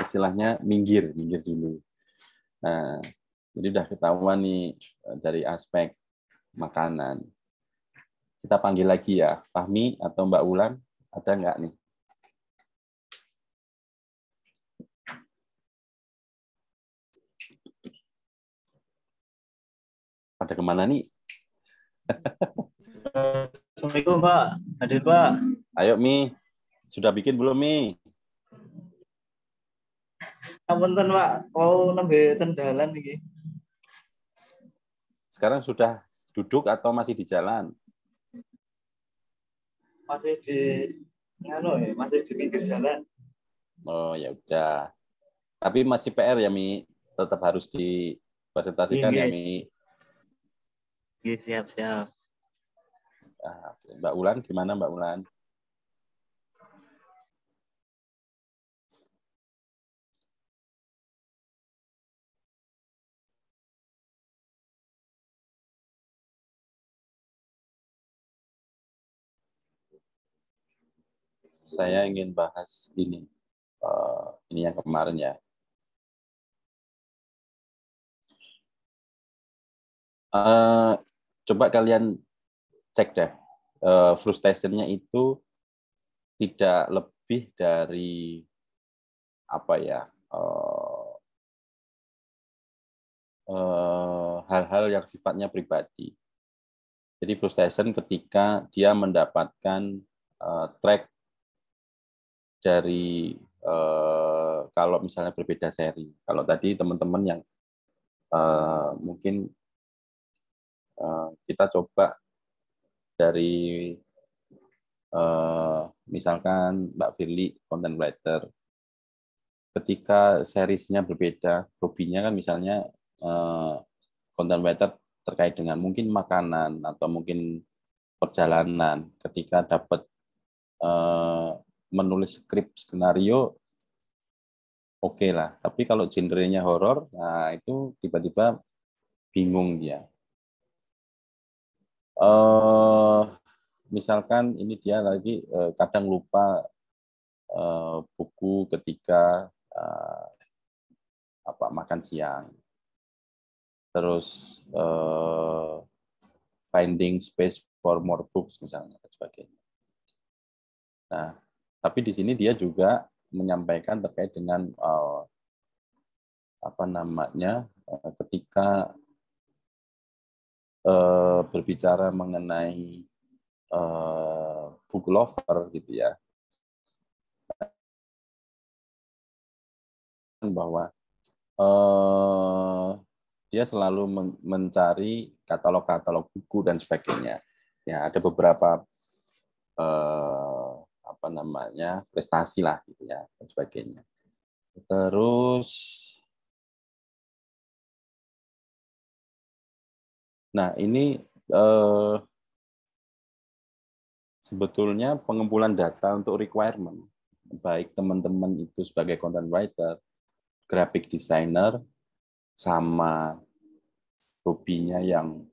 istilahnya minggir, minggir dulu. Nah, jadi udah ketahuan nih eh, dari aspek makanan. Kita panggil lagi ya, Fahmi atau Mbak Ulan, ada nggak nih? pada kemana nih? Assalamualaikum Pak, hadir Pak. Ayo Mi, sudah bikin belum Mi? Apunten Pak, mau nambah tendalan nih. Sekarang sudah duduk atau masih di jalan? Masih di ngano ya, masih di pinggir jalan. Oh ya udah. Tapi masih PR ya Mi, tetap harus dipresentasikan presentasikan ya iya. Mi. Oke, siap-siap. Ah, Mbak Ulan, gimana Mbak Ulan? Saya ingin bahas ini, uh, ini yang kemarin ya, Uh, coba kalian cek deh uh, frustrationnya itu tidak lebih dari apa ya uh, uh, hal-hal yang sifatnya pribadi. Jadi frustration ketika dia mendapatkan uh, track dari uh, kalau misalnya berbeda seri. Kalau tadi teman-teman yang uh, mungkin Eh, kita coba dari eh, misalkan Mbak Firly content writer ketika serisnya berbeda, hobinya kan misalnya uh, content writer terkait dengan mungkin makanan atau mungkin perjalanan. Ketika dapat menulis skrip skenario, oke okay lah. Tapi kalau genre nya horor, nah itu tiba-tiba bingung dia uh, misalkan ini dia lagi uh, kadang lupa uh, buku ketika uh, apa makan siang terus uh, finding space for more books misalnya dan sebagainya. Nah, tapi di sini dia juga menyampaikan terkait dengan uh, apa namanya ketika uh, berbicara mengenai uh, book lover gitu ya bahwa uh, dia selalu mencari katalog-katalog buku dan sebagainya. Ya, ada beberapa uh, apa namanya prestasi lah gitu ya dan sebagainya. Terus Nah, ini eh, sebetulnya pengumpulan data untuk requirement, baik teman-teman itu sebagai content writer, graphic designer, sama hobinya yang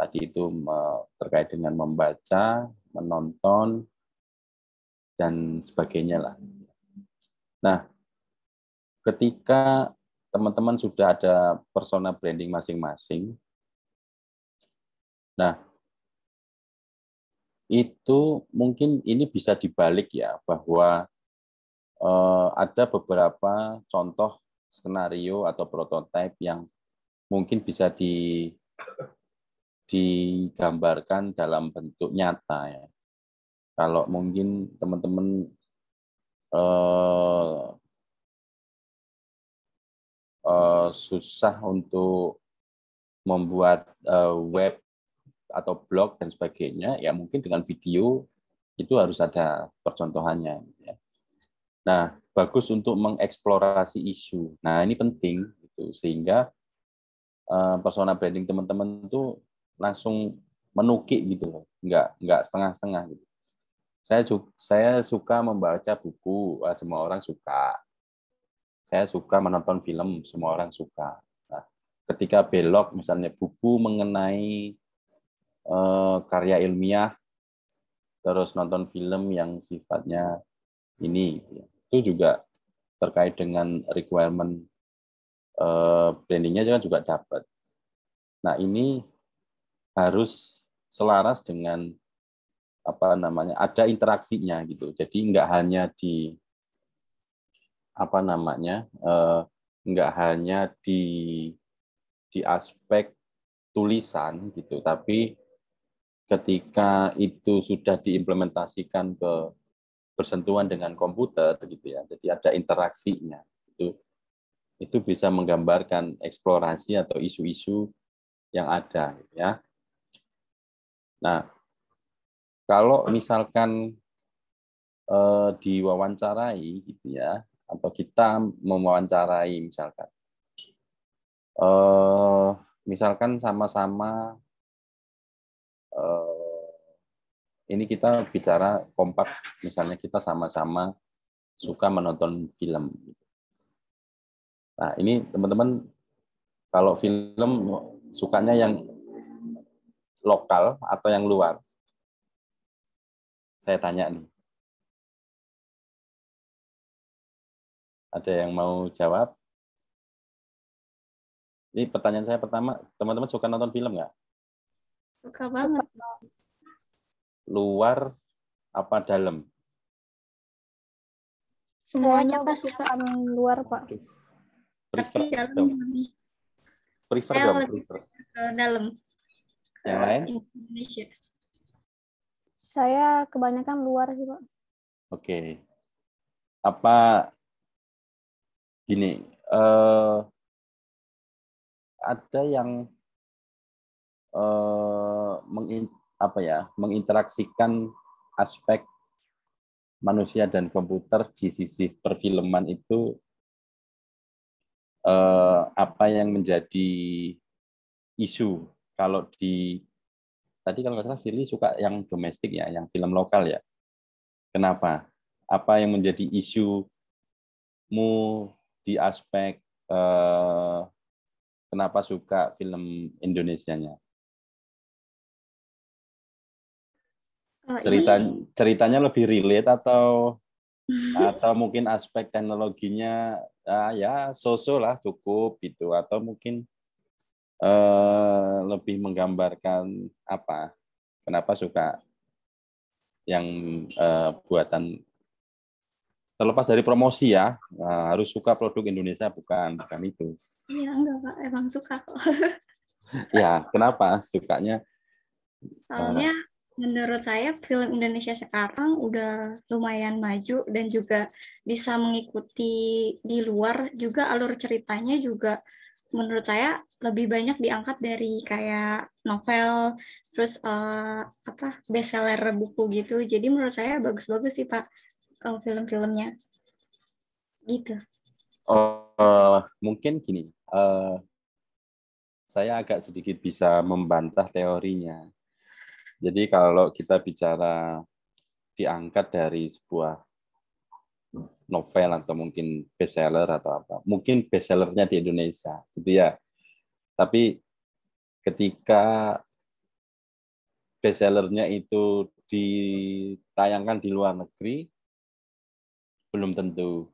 tadi itu terkait dengan membaca, menonton, dan sebagainya lah. Nah, ketika teman-teman sudah ada persona branding masing-masing, Nah, itu mungkin ini bisa dibalik ya bahwa eh, ada beberapa contoh skenario atau prototipe yang mungkin bisa di digambarkan dalam bentuk nyata ya. Kalau mungkin teman-teman eh, eh, susah untuk membuat eh, web atau blog dan sebagainya, ya mungkin dengan video itu harus ada percontohannya. Ya. Nah, bagus untuk mengeksplorasi isu. Nah, ini penting itu sehingga eh, personal branding teman-teman tuh langsung menukik gitu loh, nggak nggak setengah-setengah gitu. Saya saya suka membaca buku, semua orang suka. Saya suka menonton film, semua orang suka. Nah, ketika belok misalnya buku mengenai Eh, karya ilmiah terus nonton film yang sifatnya ini itu juga terkait dengan requirement eh, brandingnya kan juga dapat nah ini harus selaras dengan apa namanya ada interaksinya gitu jadi nggak hanya di apa namanya eh, nggak hanya di di aspek tulisan gitu tapi ketika itu sudah diimplementasikan ke bersentuhan dengan komputer gitu ya. Jadi ada interaksinya. Itu itu bisa menggambarkan eksplorasi atau isu-isu yang ada gitu ya. Nah, kalau misalkan eh, diwawancarai gitu ya atau kita mewawancarai misalkan eh, misalkan sama-sama Eh, ini kita bicara kompak, misalnya kita sama-sama suka menonton film. Nah, ini teman-teman kalau film sukanya yang lokal atau yang luar? Saya tanya nih. Ada yang mau jawab? Ini pertanyaan saya pertama, teman-teman suka nonton film nggak? Suka banget luar apa dalam? Semuanya Pak suka luar Pak. Prefer Tapi dalam Prefer dalam. Dalam. Yang lain? Indonesia. Saya kebanyakan luar sih Pak. Oke. Okay. Apa gini? Uh, ada yang uh, mengin apa ya menginteraksikan aspek manusia dan komputer di sisi perfilman itu eh, apa yang menjadi isu kalau di tadi kalau nggak salah Firly suka yang domestik ya yang film lokal ya kenapa apa yang menjadi isu mu di aspek eh, kenapa suka film Indonesianya Oh, cerita ini... ceritanya lebih relate atau atau mungkin aspek teknologinya uh, ya sosok lah cukup gitu atau mungkin uh, lebih menggambarkan apa kenapa suka yang uh, buatan terlepas dari promosi ya uh, harus suka produk Indonesia bukan bukan itu iya enggak pak emang suka kok ya kenapa sukanya soalnya uh, menurut saya film Indonesia sekarang udah lumayan maju dan juga bisa mengikuti di luar juga alur ceritanya juga menurut saya lebih banyak diangkat dari kayak novel terus uh, apa bestseller buku gitu jadi menurut saya bagus-bagus sih pak uh, film-filmnya gitu oh uh, mungkin gini uh, saya agak sedikit bisa membantah teorinya jadi kalau kita bicara diangkat dari sebuah novel atau mungkin bestseller atau apa, mungkin bestsellernya di Indonesia, gitu ya. Tapi ketika bestsellernya itu ditayangkan di luar negeri, belum tentu.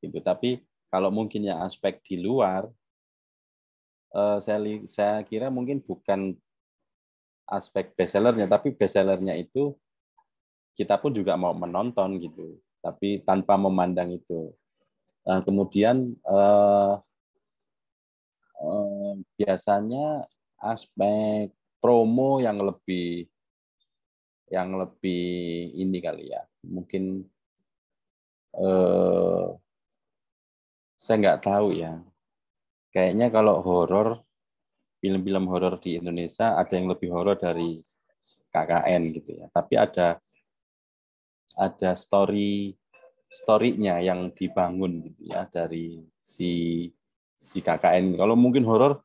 Gitu. Tapi kalau mungkin yang aspek di luar, eh, saya, saya kira mungkin bukan aspek bestsellernya tapi bestsellernya itu kita pun juga mau menonton gitu tapi tanpa memandang itu nah, kemudian eh, eh, biasanya aspek promo yang lebih yang lebih ini kali ya mungkin eh, saya nggak tahu ya kayaknya kalau horor film-film horor di Indonesia ada yang lebih horor dari KKN gitu ya. Tapi ada ada story story yang dibangun gitu ya dari si si KKN. Kalau mungkin horor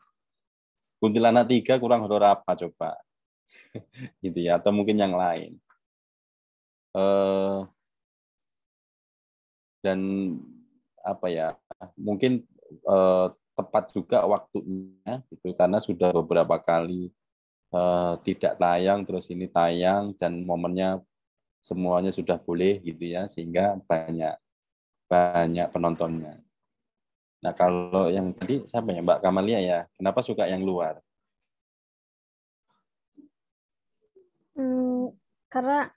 kuntilanak tiga kurang horor apa coba gitu ya atau mungkin yang lain. Eh, dan apa ya mungkin eh, tepat juga waktunya gitu karena sudah beberapa kali uh, tidak tayang terus ini tayang dan momennya semuanya sudah boleh gitu ya sehingga banyak banyak penontonnya. Nah kalau yang tadi siapa ya Mbak Kamalia ya kenapa suka yang luar? Hmm, karena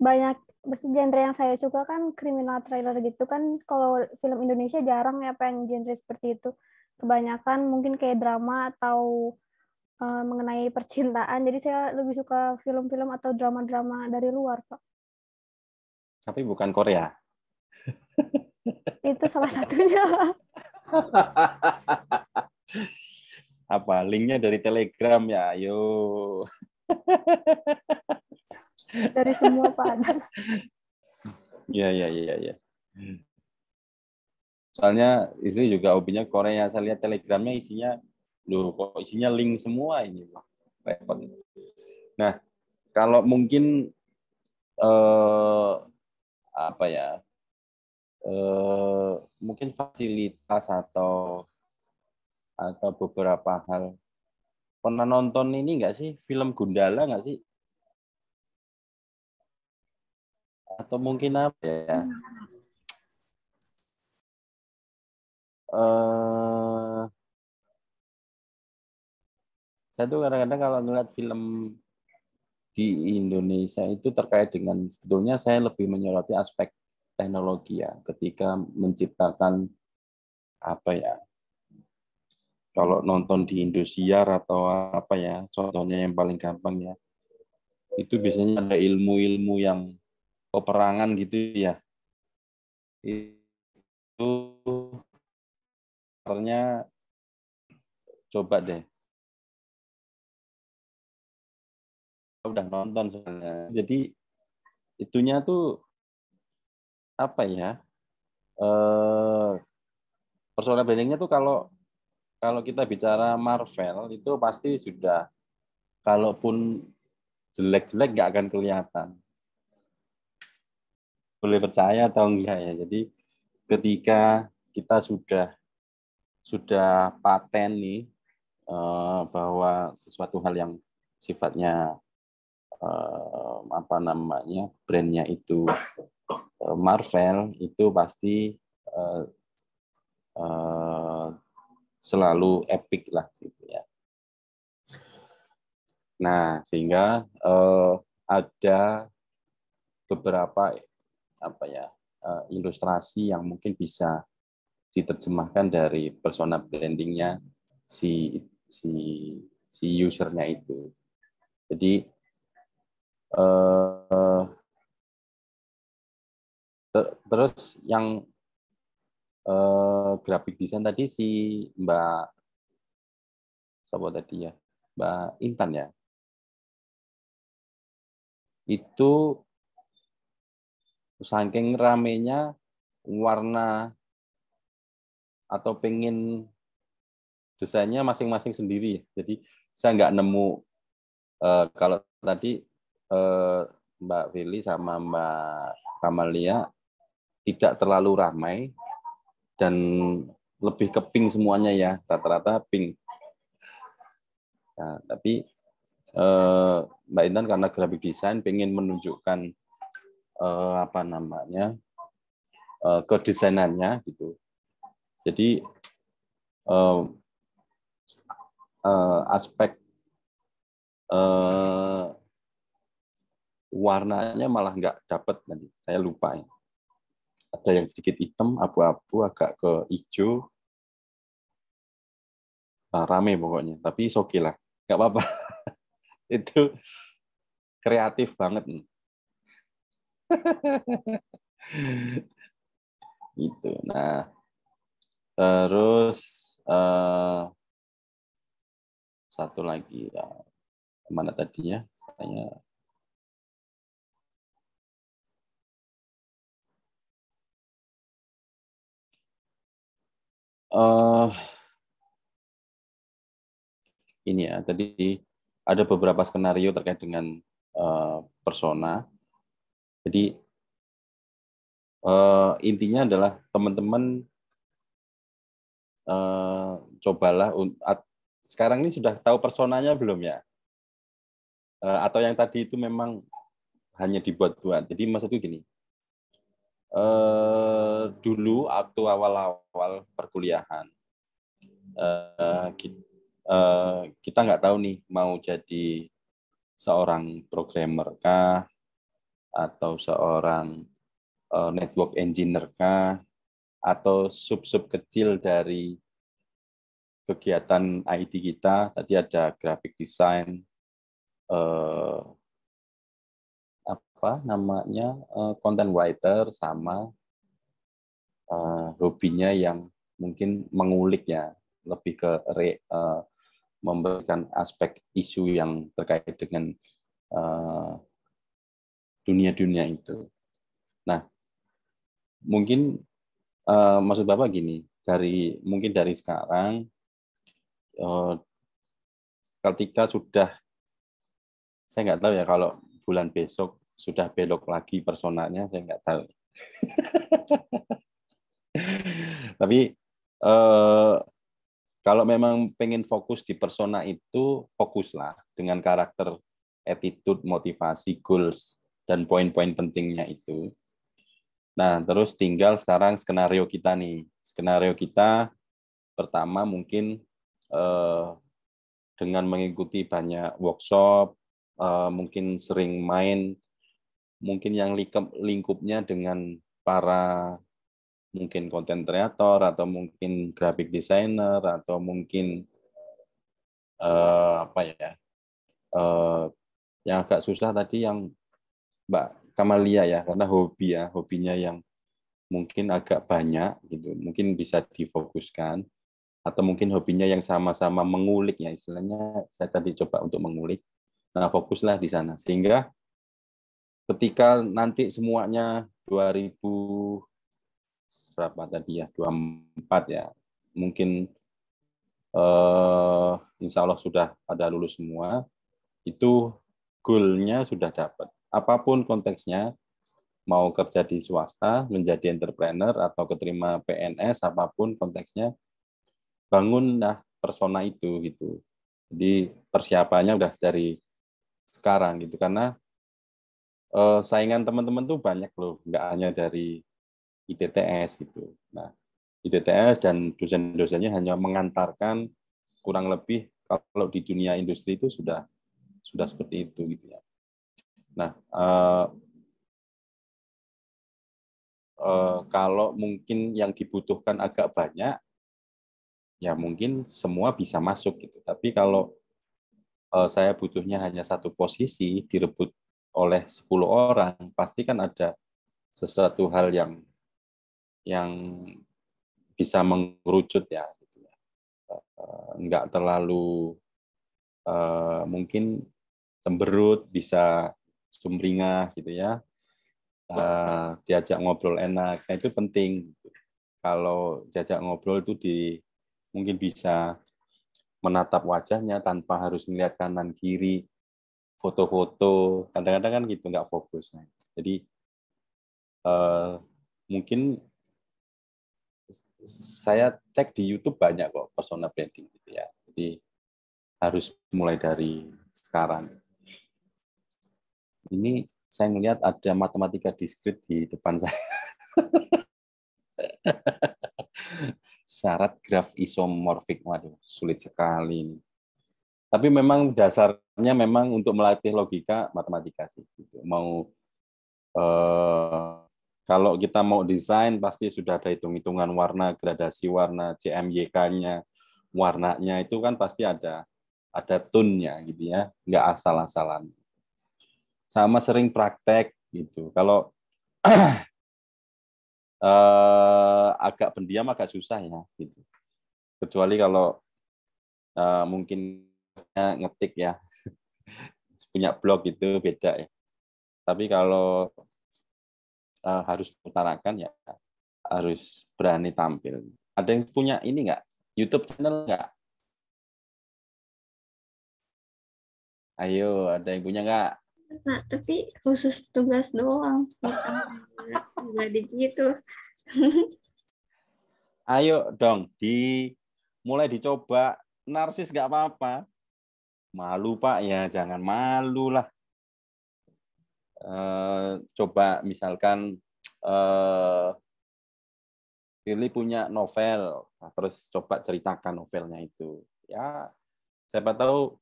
banyak genre yang saya suka kan kriminal trailer gitu kan kalau film Indonesia jarang ya pengen genre seperti itu kebanyakan mungkin kayak drama atau uh, mengenai percintaan. Jadi saya lebih suka film-film atau drama-drama dari luar, Pak. Tapi bukan Korea. Itu salah satunya. Apa linknya dari Telegram ya? Ayo. dari semua Pak. Iya, iya, iya, iya soalnya istri juga hobinya Korea saya lihat telegramnya isinya loh kok isinya link semua ini repot nah kalau mungkin eh, apa ya eh, mungkin fasilitas atau atau beberapa hal pernah nonton ini enggak sih film Gundala enggak sih atau mungkin apa ya uh, saya tuh kadang-kadang kalau ngeliat film di Indonesia itu terkait dengan sebetulnya saya lebih menyoroti aspek teknologi ya ketika menciptakan apa ya kalau nonton di Indosiar atau apa ya contohnya yang paling gampang ya itu biasanya ada ilmu-ilmu yang peperangan gitu ya itu Caranya coba deh. Udah nonton soalnya. Jadi itunya tuh apa ya? Eh, personal brandingnya tuh kalau kalau kita bicara Marvel itu pasti sudah kalaupun jelek-jelek nggak akan kelihatan boleh percaya atau enggak ya jadi ketika kita sudah sudah paten nih eh, bahwa sesuatu hal yang sifatnya eh, apa namanya brandnya itu eh, Marvel itu pasti selalu epic lah gitu ya. Nah sehingga ada beberapa apa ya ilustrasi yang mungkin bisa diterjemahkan dari persona brandingnya si si si usernya itu. Jadi eh, ter, terus yang eh, graphic design tadi si Mbak siapa tadi ya Mbak Intan ya itu saking ramenya warna atau pengen desainnya masing-masing sendiri. Jadi saya nggak nemu uh, kalau tadi uh, Mbak Vili sama Mbak Kamalia tidak terlalu ramai dan lebih ke pink semuanya ya rata-rata pink. Nah, tapi uh, Mbak Intan karena grafik desain pengen menunjukkan uh, apa namanya uh, kedesainannya gitu. Jadi uh, uh, aspek uh, warnanya malah nggak dapat nanti. Saya lupa. Ya. Ada yang sedikit hitam, abu-abu, agak ke hijau. Nah, rame pokoknya. Tapi oke lah. Nggak apa-apa. Itu kreatif banget. itu. Nah, Terus uh, satu lagi ya. Mana tadinya? ya? Saya uh, ini ya tadi ada beberapa skenario terkait dengan uh, persona. Jadi uh, intinya adalah teman-teman uh, cobalah uh, sekarang ini sudah tahu personanya belum ya? Uh, atau yang tadi itu memang hanya dibuat-buat. Jadi maksudku gini, uh, dulu waktu awal-awal perkuliahan uh, kita, uh, kita nggak tahu nih mau jadi seorang programmer kah atau seorang uh, network engineer kah atau sub-sub kecil dari kegiatan IT kita. Tadi ada graphic design, eh, apa namanya eh, content writer sama eh, hobinya yang mungkin menguliknya lebih ke re, uh, memberikan aspek isu yang terkait dengan eh, dunia-dunia uh, itu. Nah, mungkin uh, maksud bapak gini dari mungkin dari sekarang uh, ketika sudah saya nggak tahu ya kalau bulan besok sudah belok lagi personanya saya nggak tahu tapi uh, kalau memang pengen fokus di persona itu fokuslah dengan karakter attitude motivasi goals dan poin-poin pentingnya itu Nah, terus tinggal sekarang skenario kita nih. Skenario kita pertama mungkin eh, dengan mengikuti banyak workshop, eh, mungkin sering main, mungkin yang lingkupnya dengan para mungkin konten kreator atau mungkin graphic designer atau mungkin eh, apa ya eh, yang agak susah tadi yang Mbak Kamalia ya karena hobi ya hobinya yang mungkin agak banyak gitu mungkin bisa difokuskan atau mungkin hobinya yang sama-sama mengulik ya istilahnya saya tadi coba untuk mengulik nah fokuslah di sana sehingga ketika nanti semuanya 2000 berapa tadi ya 24 ya mungkin eh, insya Allah sudah ada lulus semua itu goalnya sudah dapat apapun konteksnya, mau kerja di swasta, menjadi entrepreneur, atau keterima PNS, apapun konteksnya, bangunlah persona itu gitu. Jadi persiapannya udah dari sekarang gitu karena eh, saingan teman-teman tuh banyak loh, nggak hanya dari ITTS gitu. Nah, ITTS dan dosen-dosennya hanya mengantarkan kurang lebih kalau di dunia industri itu sudah sudah seperti itu gitu ya. Nah, uh, uh, kalau mungkin yang dibutuhkan agak banyak, ya mungkin semua bisa masuk gitu. Tapi kalau uh, saya butuhnya hanya satu posisi direbut oleh 10 orang, pasti kan ada sesuatu hal yang yang bisa mengerucut ya gitu ya. nggak terlalu uh, mungkin cemberut bisa sumringah gitu ya uh, diajak ngobrol enak nah itu penting kalau diajak ngobrol itu di mungkin bisa menatap wajahnya tanpa harus melihat kanan kiri foto-foto kadang-kadang kan gitu nggak fokus nah, jadi uh, mungkin saya cek di YouTube banyak kok personal branding gitu ya jadi harus mulai dari sekarang ini saya melihat ada matematika diskrit di depan saya. Syarat graf isomorfik, waduh, sulit sekali. ini Tapi memang dasarnya memang untuk melatih logika matematika sih. Gitu. Mau eh, kalau kita mau desain pasti sudah ada hitung-hitungan warna, gradasi warna, CMYK-nya, warnanya itu kan pasti ada ada tunnya gitu ya, nggak asal-asalan sama sering praktek gitu. Kalau uh, agak pendiam agak susah ya gitu. Kecuali kalau uh, mungkin ngetik ya punya blog itu beda ya. Tapi kalau uh, harus utarakan ya harus berani tampil. Ada yang punya ini nggak? YouTube channel nggak? Ayo, ada yang punya nggak? nah tapi khusus tugas doang jadi gitu ayo dong di mulai dicoba narsis nggak apa-apa malu pak ya jangan malu lah e, coba misalkan e, eh, Firly punya novel nah, terus coba ceritakan novelnya itu ya siapa tahu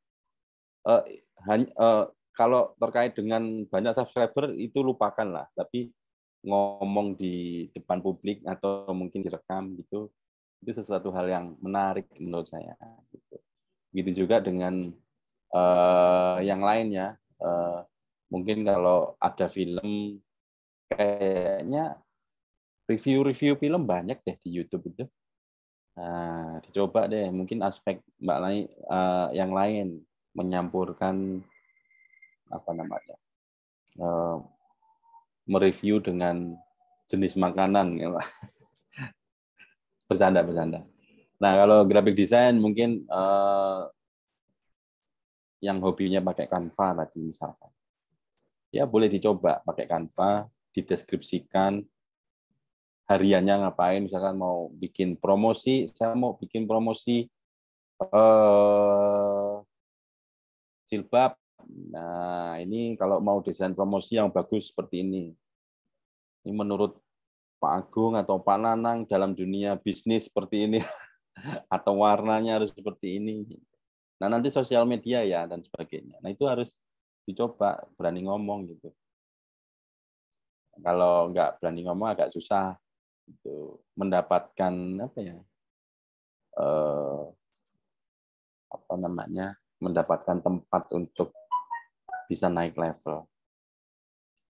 eh, hanya, e, kalau terkait dengan banyak subscriber itu lupakan lah, tapi ngomong di depan publik atau mungkin direkam gitu itu sesuatu hal yang menarik menurut saya gitu gitu juga dengan uh, yang lainnya uh, eh, mungkin kalau ada film kayaknya review-review film banyak deh di YouTube itu nah, dicoba deh mungkin aspek mbak lain uh, eh, yang lain menyampurkan apa namanya uh, mereview dengan jenis makanan ya pak bercanda bercanda nah kalau graphic design mungkin uh, yang hobinya pakai kanva, tadi misalkan ya boleh dicoba pakai Canva dideskripsikan hariannya ngapain misalkan mau bikin promosi saya mau bikin promosi eh, jilbab Nah, ini kalau mau desain promosi yang bagus seperti ini. Ini menurut Pak Agung atau Pak Nanang dalam dunia bisnis seperti ini atau warnanya harus seperti ini. Nah, nanti sosial media ya dan sebagainya. Nah, itu harus dicoba berani ngomong gitu. Kalau nggak berani ngomong agak susah itu mendapatkan apa ya? Eh, apa namanya? mendapatkan tempat untuk bisa naik level.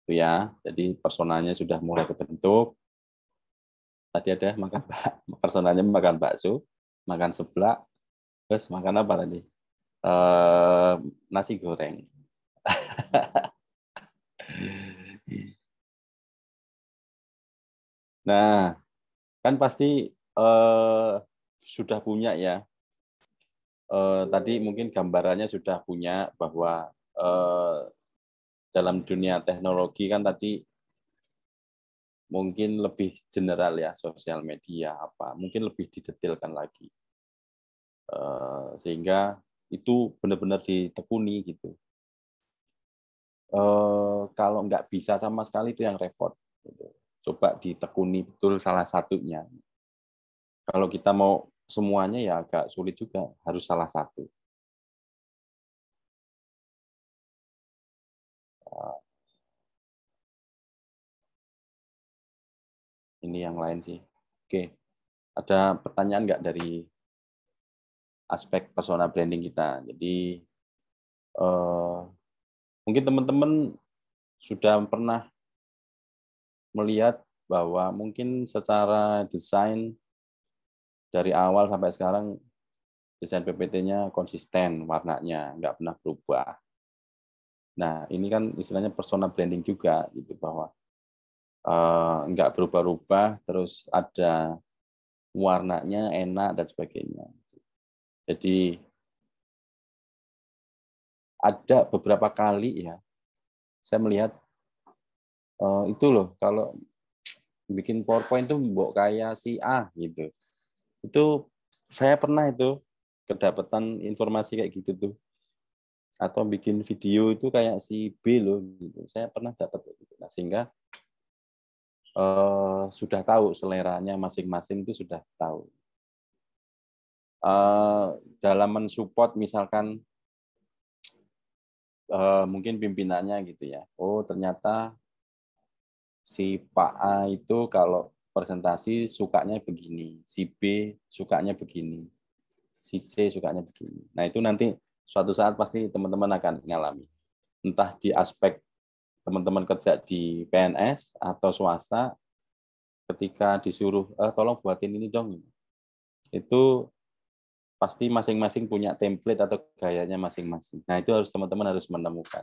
Itu ya. Jadi personanya sudah mulai terbentuk. Tadi ada makan bak, personanya makan bakso, makan seblak, terus makan apa tadi? E, nasi goreng. nah, kan pasti eh, sudah punya ya. Eh, tadi mungkin gambarannya sudah punya bahwa Eh, dalam dunia teknologi kan tadi mungkin lebih general ya sosial media apa mungkin lebih didetailkan lagi eh, sehingga itu benar-benar ditekuni gitu eh, kalau nggak bisa sama sekali itu yang repot gitu. coba ditekuni betul salah satunya kalau kita mau semuanya ya agak sulit juga harus salah satu ini yang lain sih. Oke, ada pertanyaan nggak dari aspek persona branding kita? Jadi eh, mungkin teman-teman sudah pernah melihat bahwa mungkin secara desain dari awal sampai sekarang desain PPT-nya konsisten warnanya, nggak pernah berubah. Nah, ini kan istilahnya persona branding juga gitu bahwa Eh, nggak berubah-ubah, terus ada warnanya enak dan sebagainya. Jadi ada beberapa kali ya, saya melihat uh, itu loh kalau bikin PowerPoint itu mbok kayak si A gitu. Itu saya pernah itu kedapatan informasi kayak gitu tuh. Atau bikin video itu kayak si B loh gitu. Saya pernah dapat gitu. Nah, sehingga uh, sudah tahu seleranya masing-masing itu sudah tahu. Uh, dalam mensupport misalkan uh, mungkin pimpinannya gitu ya. Oh ternyata si Pak A itu kalau presentasi sukanya begini, si B sukanya begini, si C sukanya begini. Nah itu nanti suatu saat pasti teman-teman akan mengalami Entah di aspek teman-teman kerja di PNS atau swasta ketika disuruh eh, tolong buatin ini dong gitu. itu pasti masing-masing punya template atau gayanya masing-masing. Nah, itu harus teman-teman harus menemukan.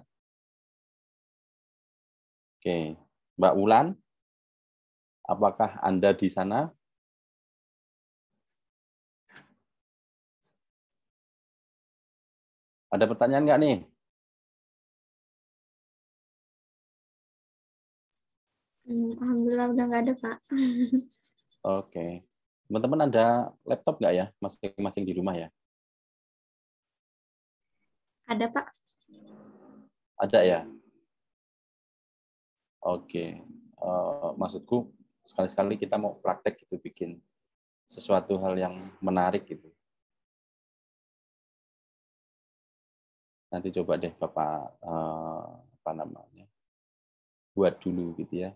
Oke, Mbak Ulan, apakah Anda di sana? Ada pertanyaan nggak nih? Hmm, alhamdulillah udah nggak ada Pak. Oke. Okay. Teman-teman ada laptop nggak ya masing-masing di rumah ya? Ada Pak. Ada ya. Oke. Okay. Uh, eh, maksudku sekali-sekali kita mau praktek gitu bikin sesuatu hal yang menarik gitu. Nanti coba deh Bapak uh, apa namanya buat dulu gitu ya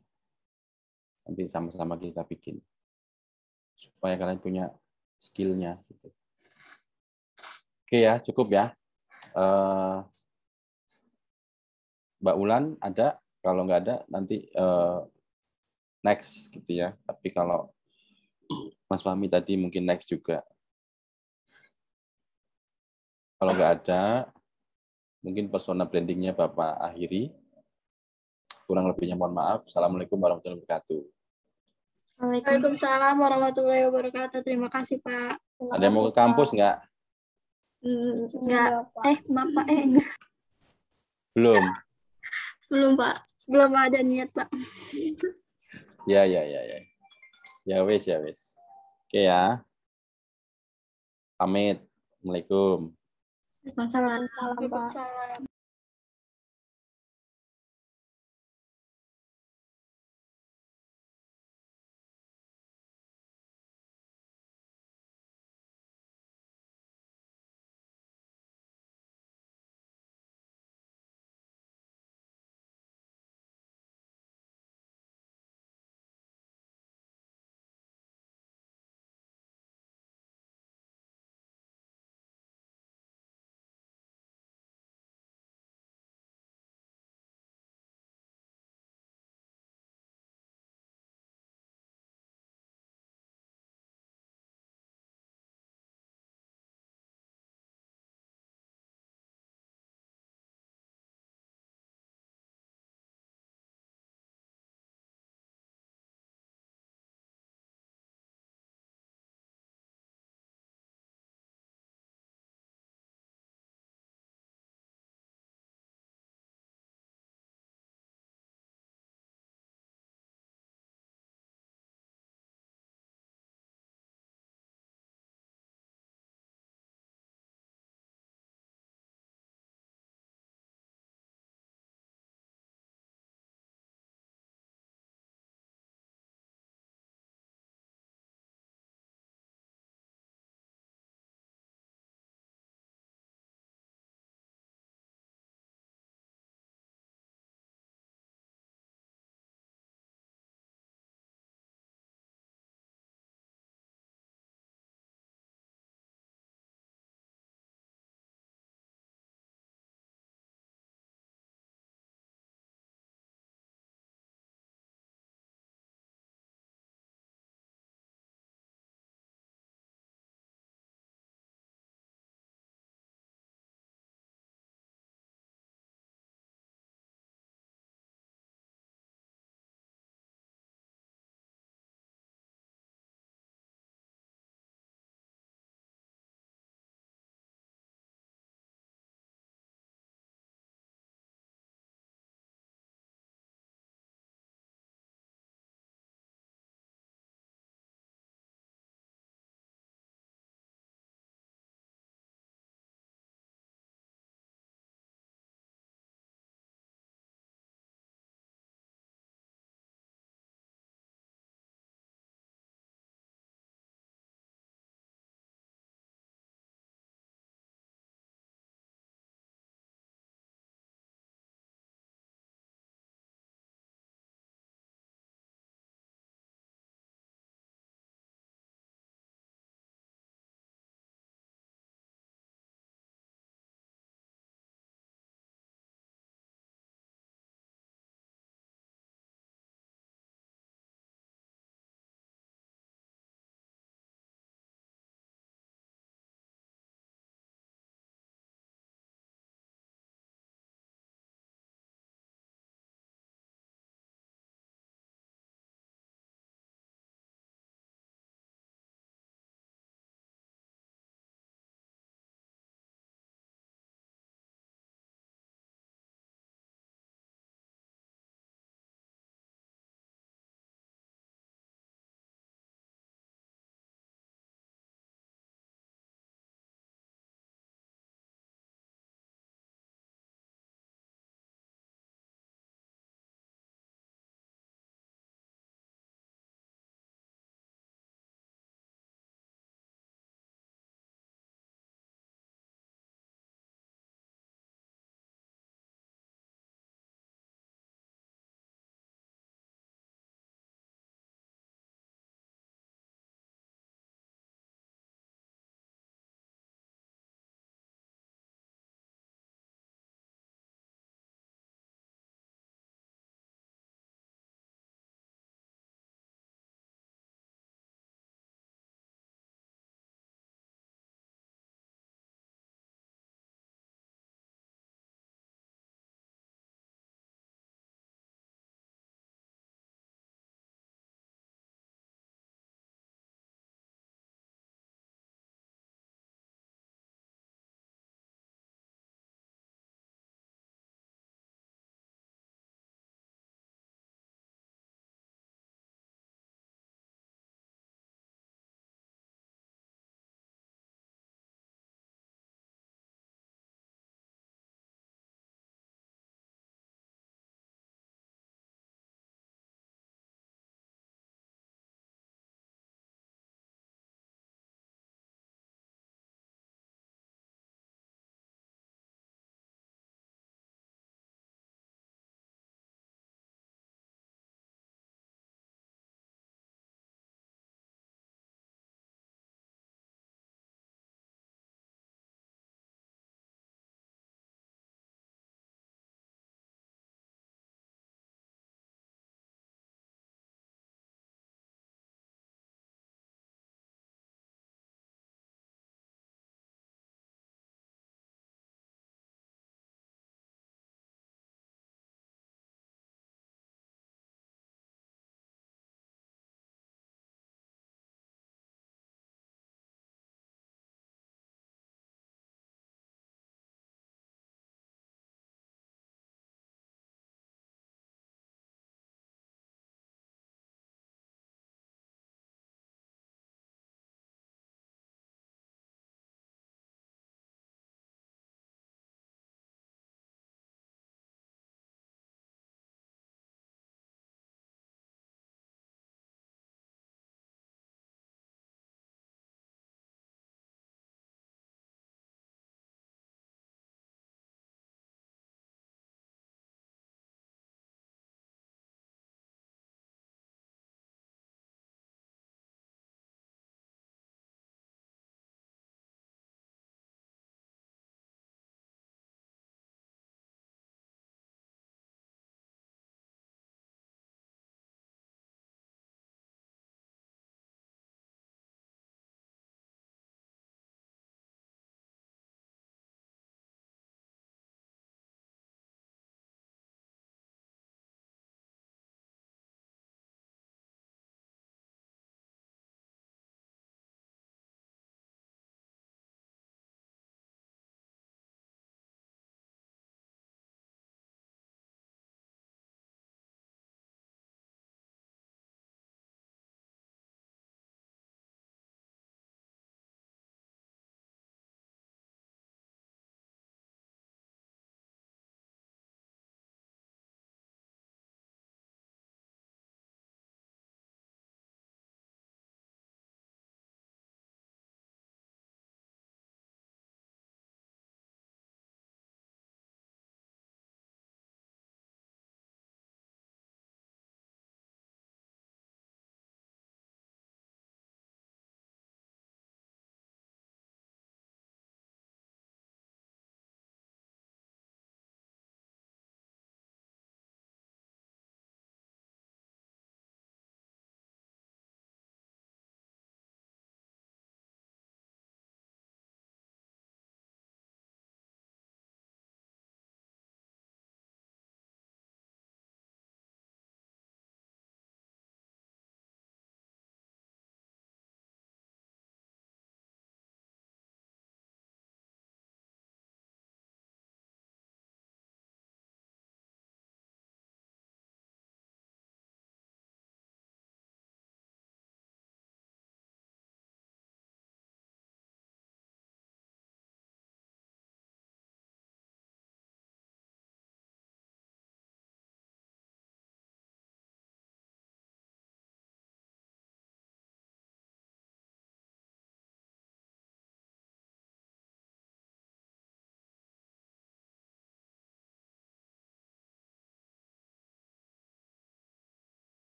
nanti sama-sama kita bikin supaya kalian punya skillnya gitu. Oke ya cukup ya. Uh, Mbak Ulan ada kalau nggak ada nanti uh, next gitu ya. Tapi kalau Mas Fahmi tadi mungkin next juga. Kalau nggak ada, mungkin persona brandingnya Bapak akhiri. Kurang lebihnya mohon maaf. Assalamualaikum warahmatullahi wabarakatuh. Waalaikumsalam warahmatullahi wabarakatuh. Terima kasih Pak. Terima Ada yang mau ke kampus nggak? Nggak. Eh, maaf Pak. Eh, enggak. Belum. Belum Pak. Belum ada niat Pak. ya, ya, ya, ya. Ya wes, ya wes. Oke ya. Pamit. Assalamualaikum. Waalaikumsalam. Waalaikumsalam.